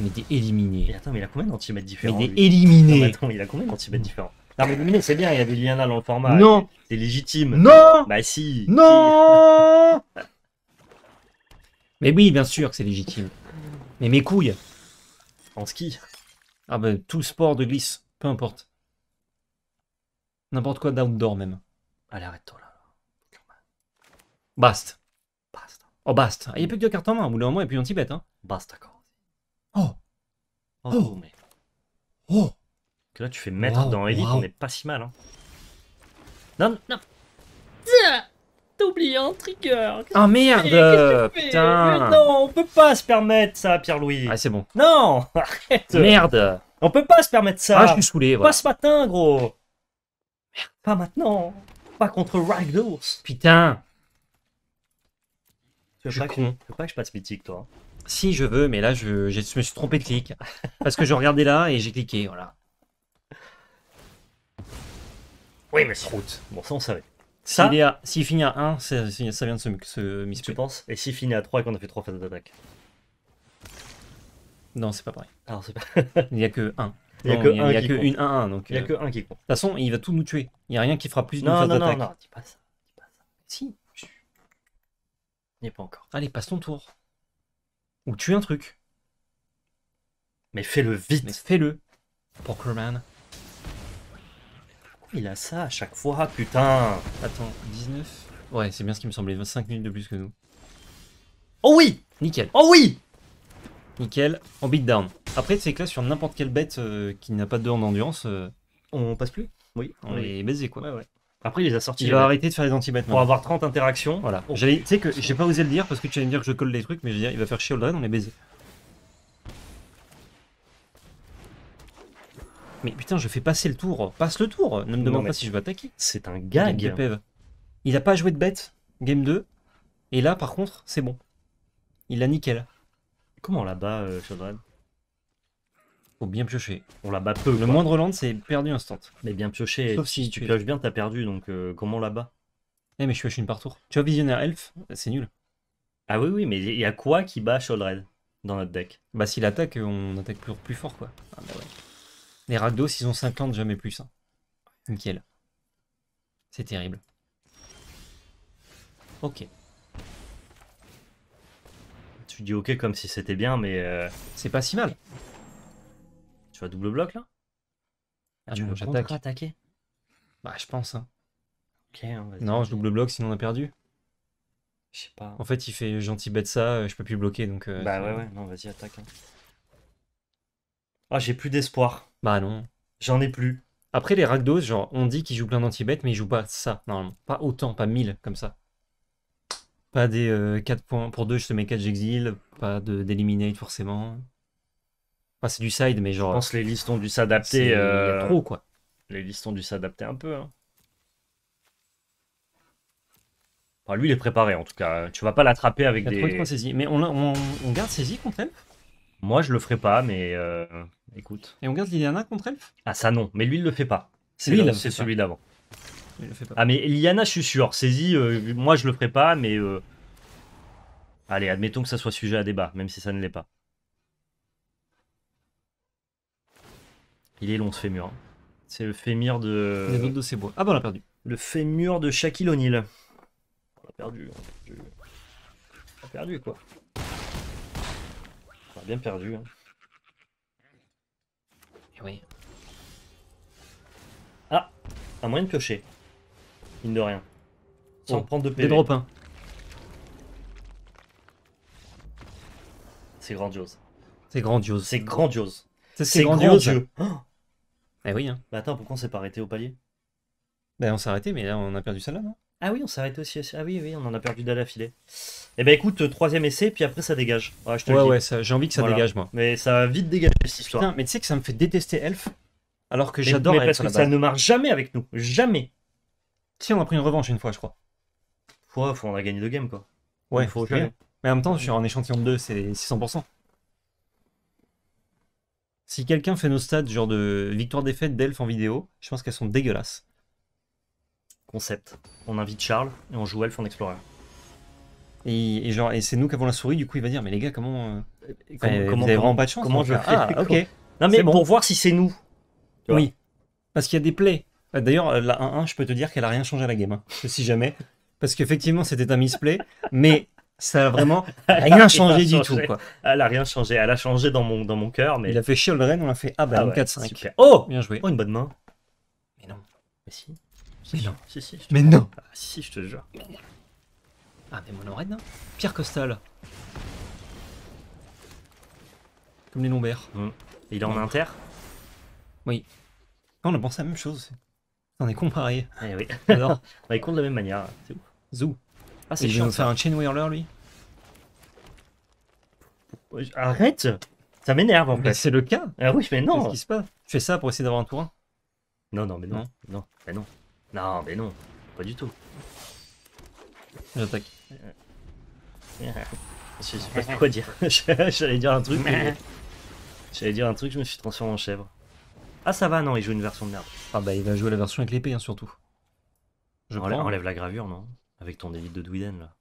A: On était éliminé. Mais attends, mais il a combien d'antimètres différents Il est éliminé. Non, attends, il a combien d'antimètres différents Non, mais éliminé, c'est bien, il y avait Liana dans le format. Non C'est légitime. Non Bah si Non Mais oui, bien sûr que c'est légitime. Mais mes couilles En ski Ah ben, tout sport de glisse, peu importe. N'importe quoi d'outdoor même. Allez, arrête-toi là. Bast. Bast. Oh, bast. Ah, il n'y a plus que deux cartes en main. Au bout d'un moment, et puis plus bête Hein. Bast, d'accord. Oh Oh, oh. Mais... oh Que là, tu fais mettre dans Elite, on pas si mal. Hein. Non, non oublié un trigger. Ah merde euh, Putain non, on peut pas se permettre ça, Pierre-Louis. Ah, c'est bon. Non Arrête Merde On peut pas se permettre ça. Ah, je suis saoulé, Pas ce matin, gros. Pas maintenant. Pas contre Ragdos. Putain. Tu veux, je pas que, pas que je passe mythique, toi Si, je veux, mais là, je, me suis trompé de clic. Parce que je regardais là et j'ai cliqué, voilà. Oui, mais route. Bon, ça, on savait. S'il finit à 1, ça vient de ce se Tu Et s'il finit à 3 et qu'on a fait 3 phases d'attaque Non, c'est pas pareil. Alors, ah, c'est pas... il n'y a que 1. Il n'y a, que, 1 1 Donc, il n'y a euh, que 1 qui compte. De toute façon, il va tout nous tuer. Il n'y a rien qui fera plus de phase d'attaque. Non, non, non, dis pas ça. Dis Si. Il n'y pas encore. Allez, passe ton tour. Ou tue un truc. Mais fais-le vite. Fais-le. Pokerman il a ça à chaque fois, putain Attends, 19 Ouais, c'est bien ce qui me semblait, 25 minutes de plus que nous. Oh oui Nickel. Oh oui Nickel, en beat down. Après, c'est que là, sur n'importe quelle bête euh, qui n'a pas de 2 en endurance... Euh, on passe plus Oui. On est baisé, quoi. Ouais, ouais. Après, il les a sortis. Il va arrêter de faire les anti-bêtes. Pour avoir 30 interactions. Voilà. Oh. tu sais que j'ai pas osé le dire parce que tu allais me dire que je colle les trucs, mais je veux dire, il va faire chier drain, on est baisé. Mais putain, je fais passer le tour. Passe le tour. Ne me demande pas si je vais attaquer. C'est un gag. Il a pas joué de bête, game 2. Et là, par contre, c'est bon. Il l'a nickel. Comment on la bat, euh, Faut bien piocher. On la bat peu. Le moindre land, c'est perdu instant. Mais bien piocher. Sauf si tu, pioches bien, t'as perdu. Donc euh, comment on la bat Eh, mais je pioche une par tour. Tu vois, Visionnaire Elf, c'est nul. Ah oui, oui, mais il y a quoi qui bat Chodred dans notre deck Bah, s'il attaque, on attaque plus, plus fort, quoi. Ah, bah ouais. Les ragdos, ils ont 50, jamais plus. Hein. Nickel. C'est terrible. Ok. Tu dis ok comme si c'était bien, mais... Euh, c'est pas si mal. Tu vas double bloc, là ah, Tu veux attaquer Bah, je pense. Hein. Ok, on hein, va Non, je double bloc, sinon on a perdu. Je sais pas. En fait, il fait gentil bête ça, euh, je peux plus bloquer, donc... Euh, bah ouais, ouais, non, vas-y, attaque. Ah, j'ai plus d'espoir. Bah non. J'en ai plus. Après, les Ragdos, genre, on dit qu'ils jouent plein d'anti-bêtes, mais ils jouent pas ça, normalement. Pas autant, pas 1000 comme ça. Pas des 4 euh, points. Pour 2, je te mets 4 j'exile. Pas d'éliminate, forcément. Enfin, c'est du side, mais genre. Je pense que les listes ont dû s'adapter. Euh... Trop, quoi. Les listes ont dû s'adapter un peu. Hein. lui, il est préparé, en tout cas. Tu vas pas l'attraper avec des. Mais on, on, on garde saisie contre même moi, je le ferai pas, mais euh, écoute. Et on garde Liliana contre Elf Ah, ça non, mais lui, il le fait pas. C'est, celui d'avant. Ah, mais Liliana, je suis sûr. Saisie, euh, moi, je le ferai pas, mais. Euh, allez, admettons que ça soit sujet à débat, même si ça ne l'est pas. Il est long, ce fémur. Hein. C'est le fémur de. de Ah, bah, on l'a perdu. Le fémur de Shaquille O'Neal. On l'a perdu. On l'a perdu. perdu, quoi bien perdu. Hein. Eh oui. Ah Un moyen de piocher. Mine de rien. Sans oh, prendre de PV. Des hein. C'est grandiose. C'est grandiose. C'est grandiose. C'est grandiose. Et oh eh oui. Hein. attends, pourquoi on s'est pas arrêté au palier Bah on s'est arrêté, mais là on a perdu celle-là, non ah oui, on s'arrête aussi. Ah oui, oui, on en a perdu à Et Eh ben écoute, troisième essai, puis après ça dégage. ouais, ouais, j'ai envie que ça dégage, moi. Mais ça va vite dégager cette histoire. mais tu sais que ça me fait détester Elf, alors que j'adore Elf. Parce que ça ne marche jamais avec nous. Jamais. Si, on a pris une revanche une fois, je crois. Ouais, faut, on a gagné deux games, quoi. Ouais, faut Mais en même temps, sur un échantillon de 2, c'est 600%. Si quelqu'un fait nos stats, genre de victoire-défaite d'Elf en vidéo, je pense qu'elles sont dégueulasses concept. On invite Charles et on joue Elf en Explorer. Et, et, genre, et c'est nous qui avons la souris, du coup, il va dire, mais les gars, comment, euh, comment, vous comment avez vraiment pas de chance Comment je hein, fais ah, ok. Non mais pour voir si c'est nous. Oui, parce qu'il y a des plays. Euh, d'ailleurs, euh, la 1-1, je peux te dire qu'elle a rien changé à la game, hein, si jamais, parce qu'effectivement, c'était un misplay, mais ça a vraiment rien changé du tout. Quoi. Elle a rien changé. Elle a changé dans mon, dans mon cœur. Mais... Il a fait Shield Rain, on l'a fait ah bah 4-5. Ah oh Bien joué. Oh, une bonne main. Mais non. Mais si mais non. Si, si, mais non. Ah, si, si, je te jure. Ah, mais mon oreille, non Pierre Costal. Comme les lombaires. Hum. il est en inter Oui. On a pensé à la même chose. On est comparé. Eh oui. Alors, on est con de la même manière. C'est ouf. Zou. Ah, c'est chiant. Il faire un chain whirler, lui. Arrête Ça m'énerve en fait. C'est le cas. Ah oui, mais non. Qu'est-ce qui se passe Tu fais ça pour essayer d'avoir un tour 1 Non, non, mais Non, non. mais non. Non, mais non, pas du tout. J'attaque. Je sais pas quoi dire. J'allais dire un truc, mais... J'allais dire un truc, je me suis transformé en chèvre. Ah ça va, non, il joue une version de merde. Ah bah il va jouer la version avec l'épée, hein, surtout. Je enlève, enlève, la gravure, non Avec ton élite de Dwiden, là.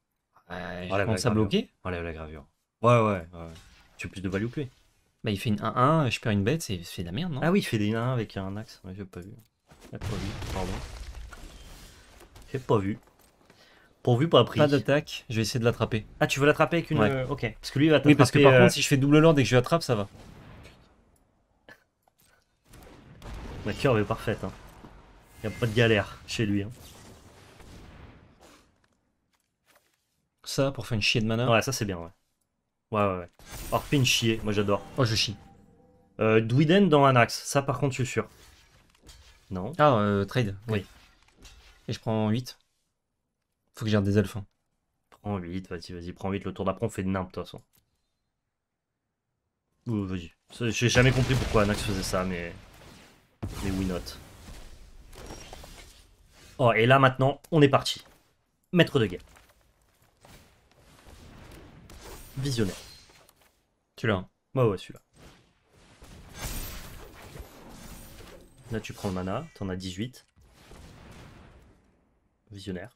A: Euh, je pense à bloquer Enlève la gravure. Ouais, ouais, Tu as plus de value que lui. Bah il fait une 1-1, je perds une bête, c'est de la merde, non Ah oui, il fait des 1-1 avec un axe, j'ai pas vu. Pas vu, pardon pas vu. Pourvu, pas pris. Pas d'attaque, je vais essayer de l'attraper. Ah, tu veux l'attraper avec une. Euh, ok. Parce que lui, il va taper. parce que par euh, contre, si je fais double land et que je l'attrape, ça va. Ma curve est parfaite. Hein. Y a pas de galère chez lui. Hein. Ça, pour faire une chier de mana Ouais, ça c'est bien, ouais. Ouais, ouais, ouais. une chier, moi j'adore. Oh, je chie. Euh, dans un axe, ça par contre, je suis sûr. Non. Ah, euh, trade. oui je prends 8. Faut que j'aille des elfes. Hein. Prends 8, vas-y, vas-y, prends 8. Le tour d'après, on fait nimp, de toute façon. Ouh, vas-y. J'ai jamais compris pourquoi Anax faisait ça, mais. Mais oui, not. Oh, et là, maintenant, on est parti. Maître de guerre. Visionnaire. Tu l'as Moi, Ouais, ouais, celui-là. Là, tu prends le mana, t'en as 18. Visionnaire.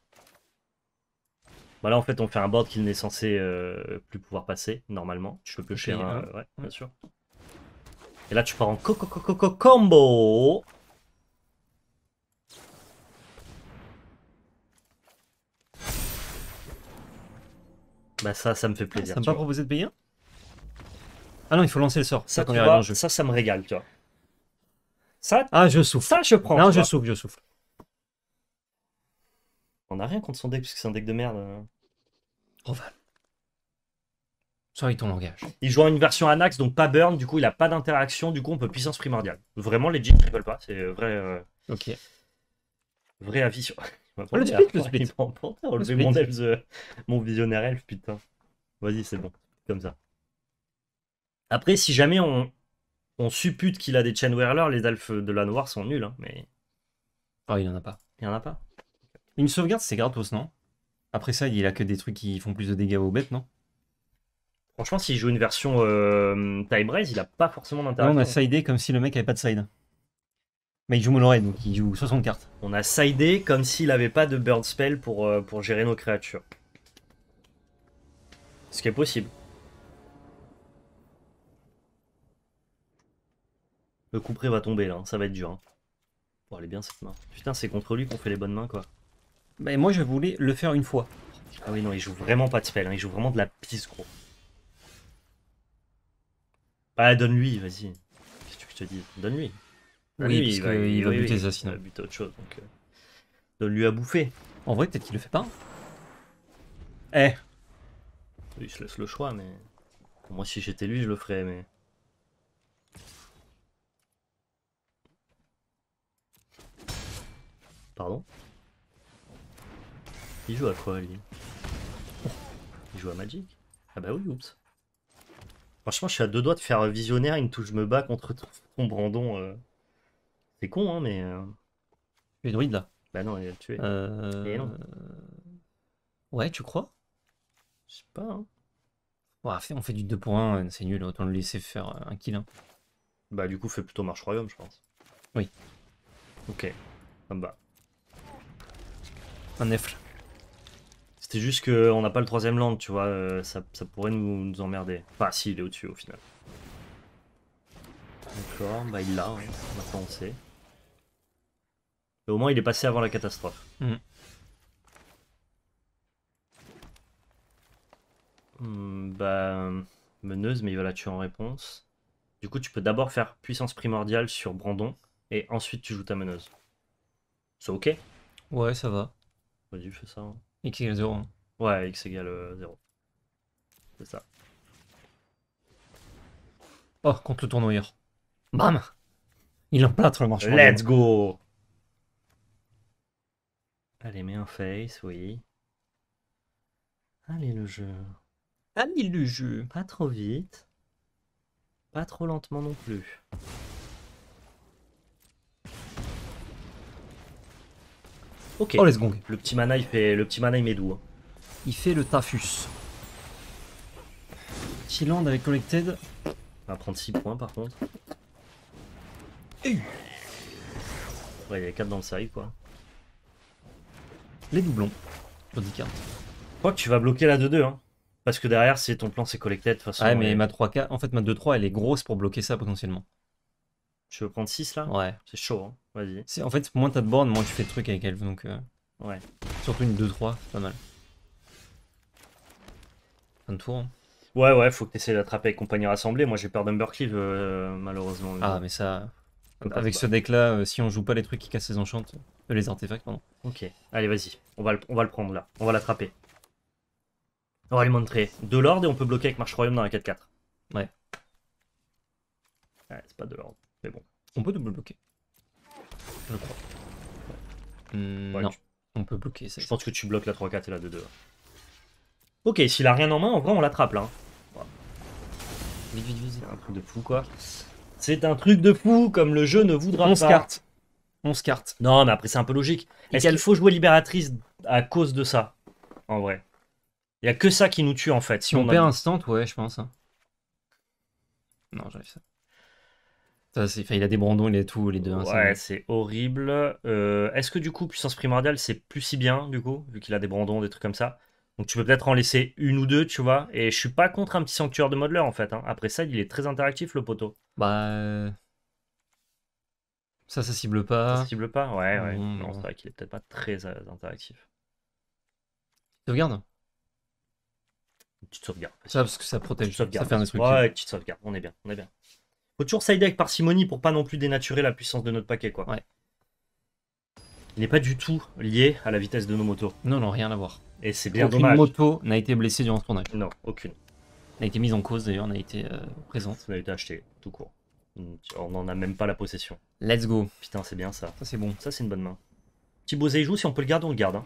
A: Voilà, bah en fait, on fait un board qu'il n'est censé euh, plus pouvoir passer, normalement. Tu peux piocher un... Ouais, bien sûr. Et là, tu pars en co co co co combo Bah ça, ça me fait plaisir. ça m'a pas de payer Ah non, il faut lancer le sort. Ça, ça, ça, me régale, tu Ça, ah, je souffle. Ça, je prends. Non, je souffle, je souffle. On a rien contre son deck parce que c'est un deck de merde. Hein. Roval. Sorry ton langage. Il joue en une version Anax, donc pas burn, du coup il a pas d'interaction, du coup on peut puissance primordiale. Vraiment les ne veulent pas, c'est vrai. Euh, ok. Vrai avis sur. le split, le split. mon euh, mon visionnaire elf, putain. Vas-y, c'est bon, comme ça. Après, si jamais on, on suppute qu'il a des chain whirlers, les elfes de la noire sont nuls, hein, mais. Oh, il en a pas. Il n'y en a pas. Une sauvegarde, c'est gratos, non Après ça, il a que des trucs qui font plus de dégâts aux bêtes, non Franchement, s'il joue une version euh, time raise, il a pas forcément d'intérêt. on a sidé comme si le mec avait pas de side. Mais il joue Molloré, donc il joue 60 cartes. On a sidé comme s'il avait pas de bird spell pour, euh, pour gérer nos créatures. Ce qui est possible. Le coup va tomber là, hein. ça va être dur. Hein. bien cette main. Putain, c'est contre lui qu'on fait les bonnes mains quoi. Mais bah, moi, je voulais le faire une fois. Ah oui, non, il joue vraiment pas de spell. Hein. Il joue vraiment de la pisse, gros. Bah, donne-lui, vas-y. Qu'est-ce que je te dis Donne-lui. Oui, parce qu'il il va, buter ça sinon. Il va buter autre chose. Donc, euh, donne-lui à bouffer. En vrai, peut-être qu'il le fait pas. Hein. Eh. eh Il se laisse le choix, mais... Moi, si j'étais lui, je le ferais, mais... Pardon il joue à quoi lui Il joue à Magic Ah bah oui, oups. Franchement, je suis à deux doigts de faire visionnaire, une touche, me bat contre ton Brandon. Euh. C'est con, hein, mais. Euh... Tu es druide là Bah non, il a tué. Euh. Ouais, tu crois Je sais pas. Hein. on fait du 2 pour 1, euh, c'est nul, autant le laisser faire un kill. Hein. Bah du coup, fait plutôt marche royaume, je pense. Oui. Ok, bah. Un Un effle. C'est juste on n'a pas le troisième land, tu vois. Euh, ça, pourrait nous, emmerder. Enfin, si, il est au-dessus au final. D'accord, bah il l'a, hein. on au moins il est passé avant la catastrophe. Mm. Hmm, bah, meneuse, mais il va la tuer en réponse. Du coup, tu peux d'abord faire puissance primordiale sur Brandon, et ensuite tu joues ta meneuse. C'est ok Ouais, ça va. vas fais ça. Hein. X égale 0. Hein. Ouais, X égale 0. Euh, C'est ça. Oh, contre le tournoyeur. Bam Il emplâtre le marchand. Let's go Allez, mets un face, oui. Allez, le jeu. Allez, le jeu. Pas trop vite. Pas trop lentement non plus. Ok. Oh, Le petit mana, il fait. Le petit mana, il met doux. Hein. Il fait le Tafus. land avec Collected. On va prendre 6 points par contre. il y a 4 dans le side quoi. Les doublons. Je Quoi que tu vas bloquer la 2-2 hein. Parce que derrière, c'est ton plan, c'est Collected de toute façon. mais ma 3K, en fait, ma 2-3, elle est grosse pour bloquer ça potentiellement. Tu veux prendre 6 là Ouais. C'est chaud, hein. Vas-y. en fait, moins t'as de bornes, moins tu fais de trucs avec elle. Donc, euh, Ouais. surtout une 2-3, c'est pas mal. Fin de tour. Hein. Ouais, ouais, faut que t'essayes d'attraper avec compagnie rassemblée. Moi, j'ai peur d'Umbercleave, euh, malheureusement. Ah, mais ça. Avec ce deck là, euh, si on joue pas les trucs qui cassent les enchantes, les artefacts, pardon. Ok, allez, vas-y. On va, le, on va le prendre là. On va l'attraper. On va lui montrer. De l'ordre et on peut bloquer avec Marche Royaume dans la 4-4. Ouais. Ouais, c'est pas de l'ordre bon, on peut double bloquer. Je hmm, non, on peut bloquer. Je pense que tu bloques la 3-4 et la 2-2. Hein. Ok, s'il a rien en main, en vrai, on l'attrape là. Hein. Vite, vite, vite. C'est un truc de fou quoi. C'est un truc de fou, comme le jeu ne voudra pas. On se carte. On Non, mais après, c'est un peu logique. Est-ce faut jouer libératrice à cause de ça En vrai. Il n'y a que ça qui nous tue en fait. Si on, perd un stand, ouais, je pense. Hein. Non, j'arrive ça. Ça, il a des brandons, il est tout, les deux. Hein, ouais, c'est horrible. Euh, est-ce que du coup, puissance primordiale, c'est plus si bien, du coup, vu qu'il a des brandons, des trucs comme ça Donc tu peux peut-être en laisser une ou deux, tu vois. Et je suis pas contre un petit sanctuaire de modeler en fait. Hein. Après ça, il est très interactif, le poteau. Bah. Euh, ça, ça cible pas. Ça cible pas, ouais, ouais. Non, c'est vrai qu'il est peut-être pas très euh, interactif. Tu regardes petite sauvegarde. Ça, parce que ça protège. Ça fait un truc. Ouais, petite sauvegarde, on est bien, on est bien. Faut toujours side avec parcimonie pour pas non plus dénaturer la puissance de notre paquet, quoi. Ouais. Il n'est pas du tout lié à la vitesse de nos motos. Non, non, rien à voir. Et c'est bien aucune dommage. moto n'a été blessée durant ce tournage. Non, aucune. N'a été mise en cause d'ailleurs, n'a été euh, présente. On a été achetée, tout court. On n'en a même pas la possession. Let's go. Putain, c'est bien ça. Ça, c'est bon. Ça, c'est une bonne main. Petit beau joue, si on peut le garder, on le garde. Hein.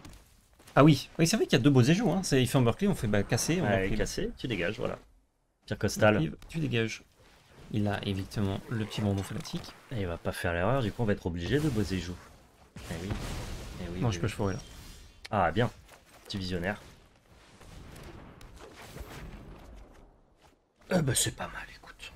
A: Ah oui, oui c'est vrai qu'il y a deux beaux joues Hein. Il fait un Berkeley, on fait bah, casser. On casser, tu dégages, voilà. Pierre Costal. Tu dégages. Il a évidemment le petit bonbon fanatique. Et ah, il va pas faire l'erreur, du coup on va être obligé de bosser joue. Eh oui. Eh oui. Non, je peux oui. là. Ah bien. Petit visionnaire. Eh ben c'est pas mal, écoute.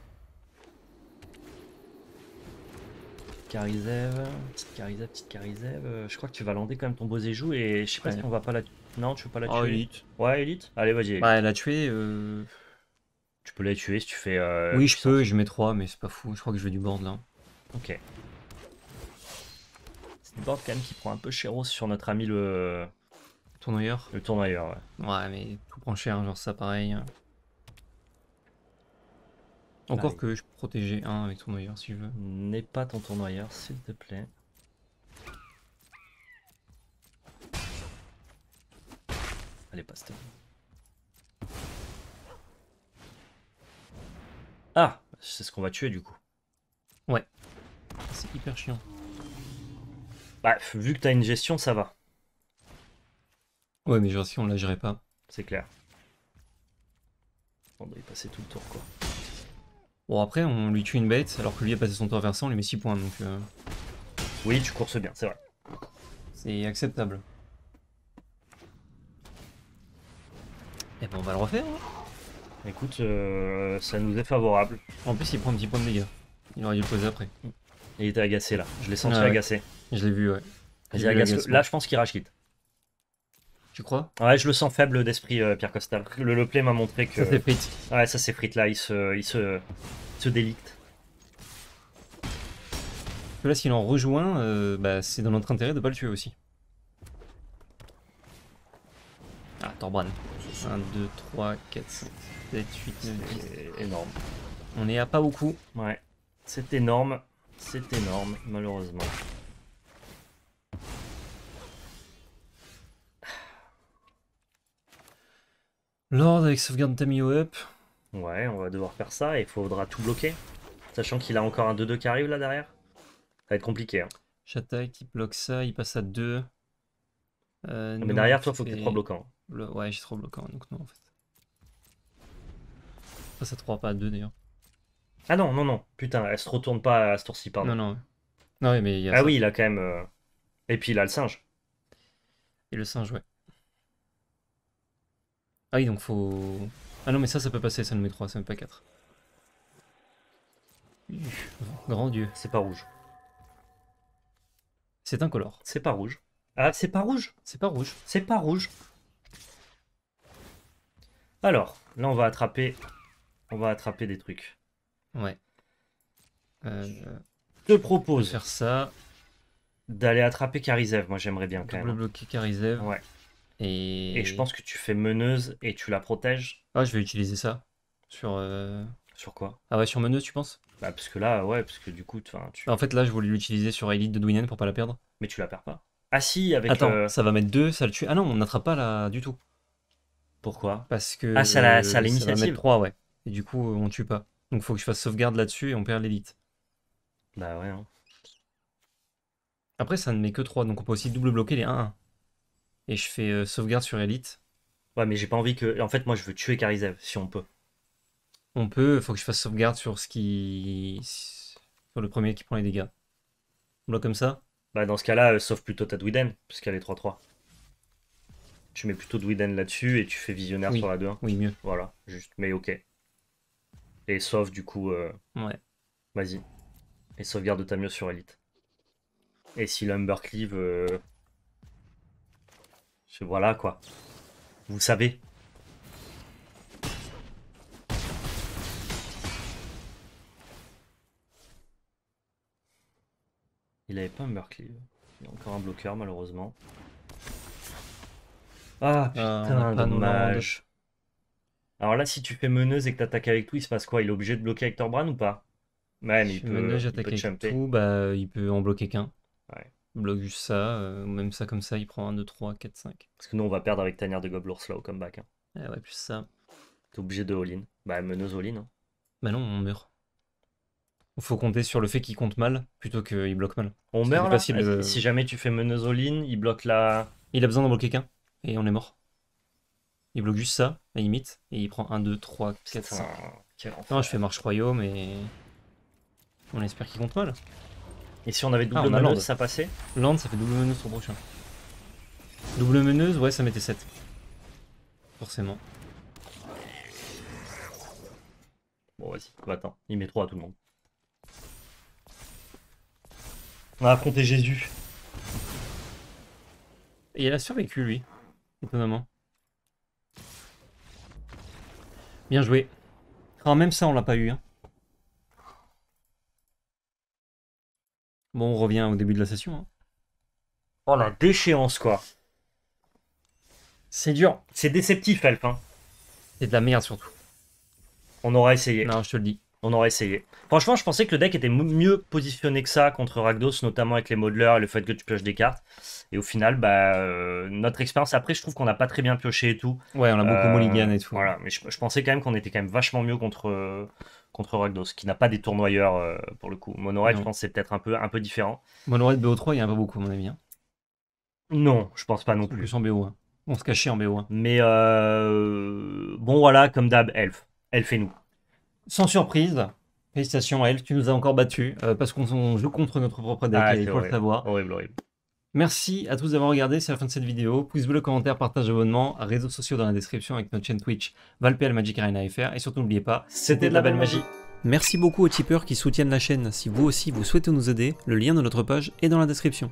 A: Carizev, petite Carizev, petite Carizev. Euh, je crois que tu vas lander quand même ton joue et je sais pas si on va pas la... Non, tu veux pas la ah, tuer. Oh, Elite. Ouais, Elite. Allez, vas-y. Ouais la tuer... Euh... Tu peux les tuer si tu fais. Euh, oui, je peux, je mets 3, mais c'est pas fou. Je crois que je vais du board là. Ok. C'est du board quand même qui prend un peu cher sur notre ami le. Tournoyeur Le tournoyeur, ouais. Ouais, mais tout prend cher, genre ça pareil. Encore que je protégeais un avec tournoyeur si je veux. N'aie pas ton tournoyeur s'il te plaît. Allez, passe-toi. Ah C'est ce qu'on va tuer du coup. Ouais. C'est hyper chiant. Bah, vu que t'as une gestion, ça va. Ouais, mais genre si on la pas. C'est clair. On doit y passer tout le tour, quoi. Bon, après, on lui tue une bête, alors que lui a passé son tour versant, on lui met 6 points, donc... Euh. Oui, tu courses bien, c'est vrai. C'est acceptable. Et eh ben, on va le refaire, hein Écoute, euh, ça nous est favorable. En plus, il prend un petit point de dégâts. Il aurait dû le poser après. Il était agacé là. Je l'ai senti ah agacé. Je l'ai vu, ouais. là, je pense qu'il rage quitte. Tu crois Ouais, je le sens faible d'esprit, euh, Pierre Costal. Le, le play m'a montré que. Ça c'est frite. Ouais, ça c'est frite là. Il se, il se, se délicte. Là, s'il en rejoint, euh, bah, c'est dans notre intérêt de pas le tuer aussi. Ah, Torbran. 1, 2, 3, 4, 5. 8, énorme. On est à pas beaucoup. Ouais. C'est énorme. C'est énorme, malheureusement. Lord avec sauvegarde Tamio up. Ouais, on va devoir faire ça et il faudra tout bloquer. Sachant qu'il a encore un 2-2 qui arrive là derrière. Ça va être compliqué. Hein. J'attaque, il bloque ça, il passe à 2. Euh, mais derrière toi, il faut que tu aies 3 bloquants. Le... Ouais, j'ai trop bloquant, donc non en fait. Ah, ça te pas à 2 Ah non, non, non. Putain, elle se retourne pas à ce tour-ci, pardon. Non, non. mais ah oui, il a quand même. Euh, Et puis il a le singe. Et le singe, ouais. Ah oui, donc faut. Ah non, mais ça, ça peut passer, ça ne met 3, ça ne met pas 4. Grand Dieu. C'est pas rouge. C'est incolore. C'est pas rouge. Ah, c'est pas rouge. C'est pas rouge. C'est pas rouge. Alors, là, on va attraper on va attraper des trucs. Ouais. Euh, je te propose. Faire ça. D'aller attraper Karizev, moi j'aimerais bien quand même. bloquer Karizev. Ouais. Et... et... je pense que tu fais meneuse et tu la protèges. Ah, je vais utiliser ça. Sur. Euh, sur quoi Ah ouais, sur meneuse, tu penses Bah, parce que là, ouais, parce que du coup. Tu... En fait, là, je voulais l'utiliser sur Elite de Dwinen pour pas la perdre. Mais tu la perds pas. Ah si, avec. Attends, euh, ça va mettre deux, ça le tue. Ah non, on n'attrape pas là du tout. Pourquoi Parce que. Ah, ça l'a, ça l'initiative. 3, ouais. Et du coup, euh, on tue pas. Donc faut que je fasse sauvegarde là-dessus et on perd l'élite. Bah ouais. Hein. Après, ça ne met que 3, donc on peut aussi double bloquer les 1-1. Et je fais euh, sauvegarde sur élite. Ouais, mais j'ai pas envie que. En fait, moi, je veux tuer Karizev, si on peut. On peut, faut que je fasse sauvegarde sur ce qui. sur le premier qui prend les dégâts. On bloque comme ça Bah, dans ce cas-là, euh, sauf sauve plutôt ta Dwiden, puisqu'elle est 3-3. Tu mets plutôt Dwiden là-dessus et tu fais visionnaire sur la 2 -1. Oui, mieux. Voilà, juste. Mais ok. Et sauf du coup. Euh, ouais. Vas-y. Et sauvegarde ta mieux sur Elite. Et si un Euh... Voilà quoi. Vous savez. Il avait pas un Berkeley. Il y a encore un bloqueur malheureusement. Ah euh, putain, de dommage. Alors là, si tu fais meneuse et que t'attaques avec tout, il se passe quoi Il est obligé de bloquer Hector Bran ou pas Ouais, mais il peut, meneuse, il avec tout, bah, il peut en bloquer qu'un. Ouais. Il bloque juste ça, ou euh, même ça comme ça, il prend un, 2, 3, 4, 5. Parce que nous, on va perdre avec Tanière de Goblours là au comeback. Ouais hein. eh ouais, plus ça. T'es obligé de all-in. Bah, meneuse all-in. Hein. Bah non, on meurt. Faut compter sur le fait qu'il compte mal plutôt qu'il bloque mal. On meurt là ah, euh, Si jamais tu fais meneuse all-in, il bloque la. Il a besoin d'en bloquer qu'un et on est mort. Il bloque juste ça, à la limite, et il prend 1, 2, 3, 4, 5. Non, je fais marche royaume et. On espère qu'il compte là. Et si on avait ah, double meneuse, ça passait Land, ça fait double meneuse au prochain. Double meneuse, ouais, ça mettait 7. Forcément. Bon, vas-y, attends, il met 3 à tout le monde. On a affronté Jésus. Et il a survécu, lui, étonnamment. Bien joué. Quand même ça, on l'a pas eu. Hein. Bon, on revient au début de la session. Hein. Oh, la déchéance, quoi. C'est dur. C'est déceptif, Alpin. C'est de la merde, surtout. On aura essayé. Non, je te le dis on aurait essayé. Franchement, je pensais que le deck était mieux positionné que ça contre Ragdos, notamment avec les modeleurs et le fait que tu pioches des cartes. Et au final, bah, euh, notre expérience après, je trouve qu'on n'a pas très bien pioché et tout. Ouais, on a beaucoup euh, et tout. Voilà, mais je, pensais quand même qu'on était quand même vachement mieux contre, contre qui n'a pas des tournoyeurs euh, pour le coup. Monorail, je pense c'est peut-être un peu, un peu différent. Monorail, BO3, il n'y en a pas beaucoup, à mon avis. Hein. Non, je pense pas non plus. plus en BO. On se cachait en BO. 1 Mais euh, bon, voilà, comme d'hab, Elf. Elf et nous sans surprise, félicitations à elle, tu nous as encore battus euh, parce qu'on joue contre notre propre deck, ah, il faut le savoir. Horrible, horrible. Merci à tous d'avoir regardé, c'est la fin de cette vidéo. Pouce bleu, commentaire, partage, abonnement, réseaux sociaux dans la description avec notre chaîne Twitch, Valpel Magic Arena FR. Et surtout, n'oubliez pas, c'était de la belle magie. Merci beaucoup aux tipeurs qui soutiennent la chaîne. Si vous aussi vous souhaitez nous aider, le lien de notre page est dans la description.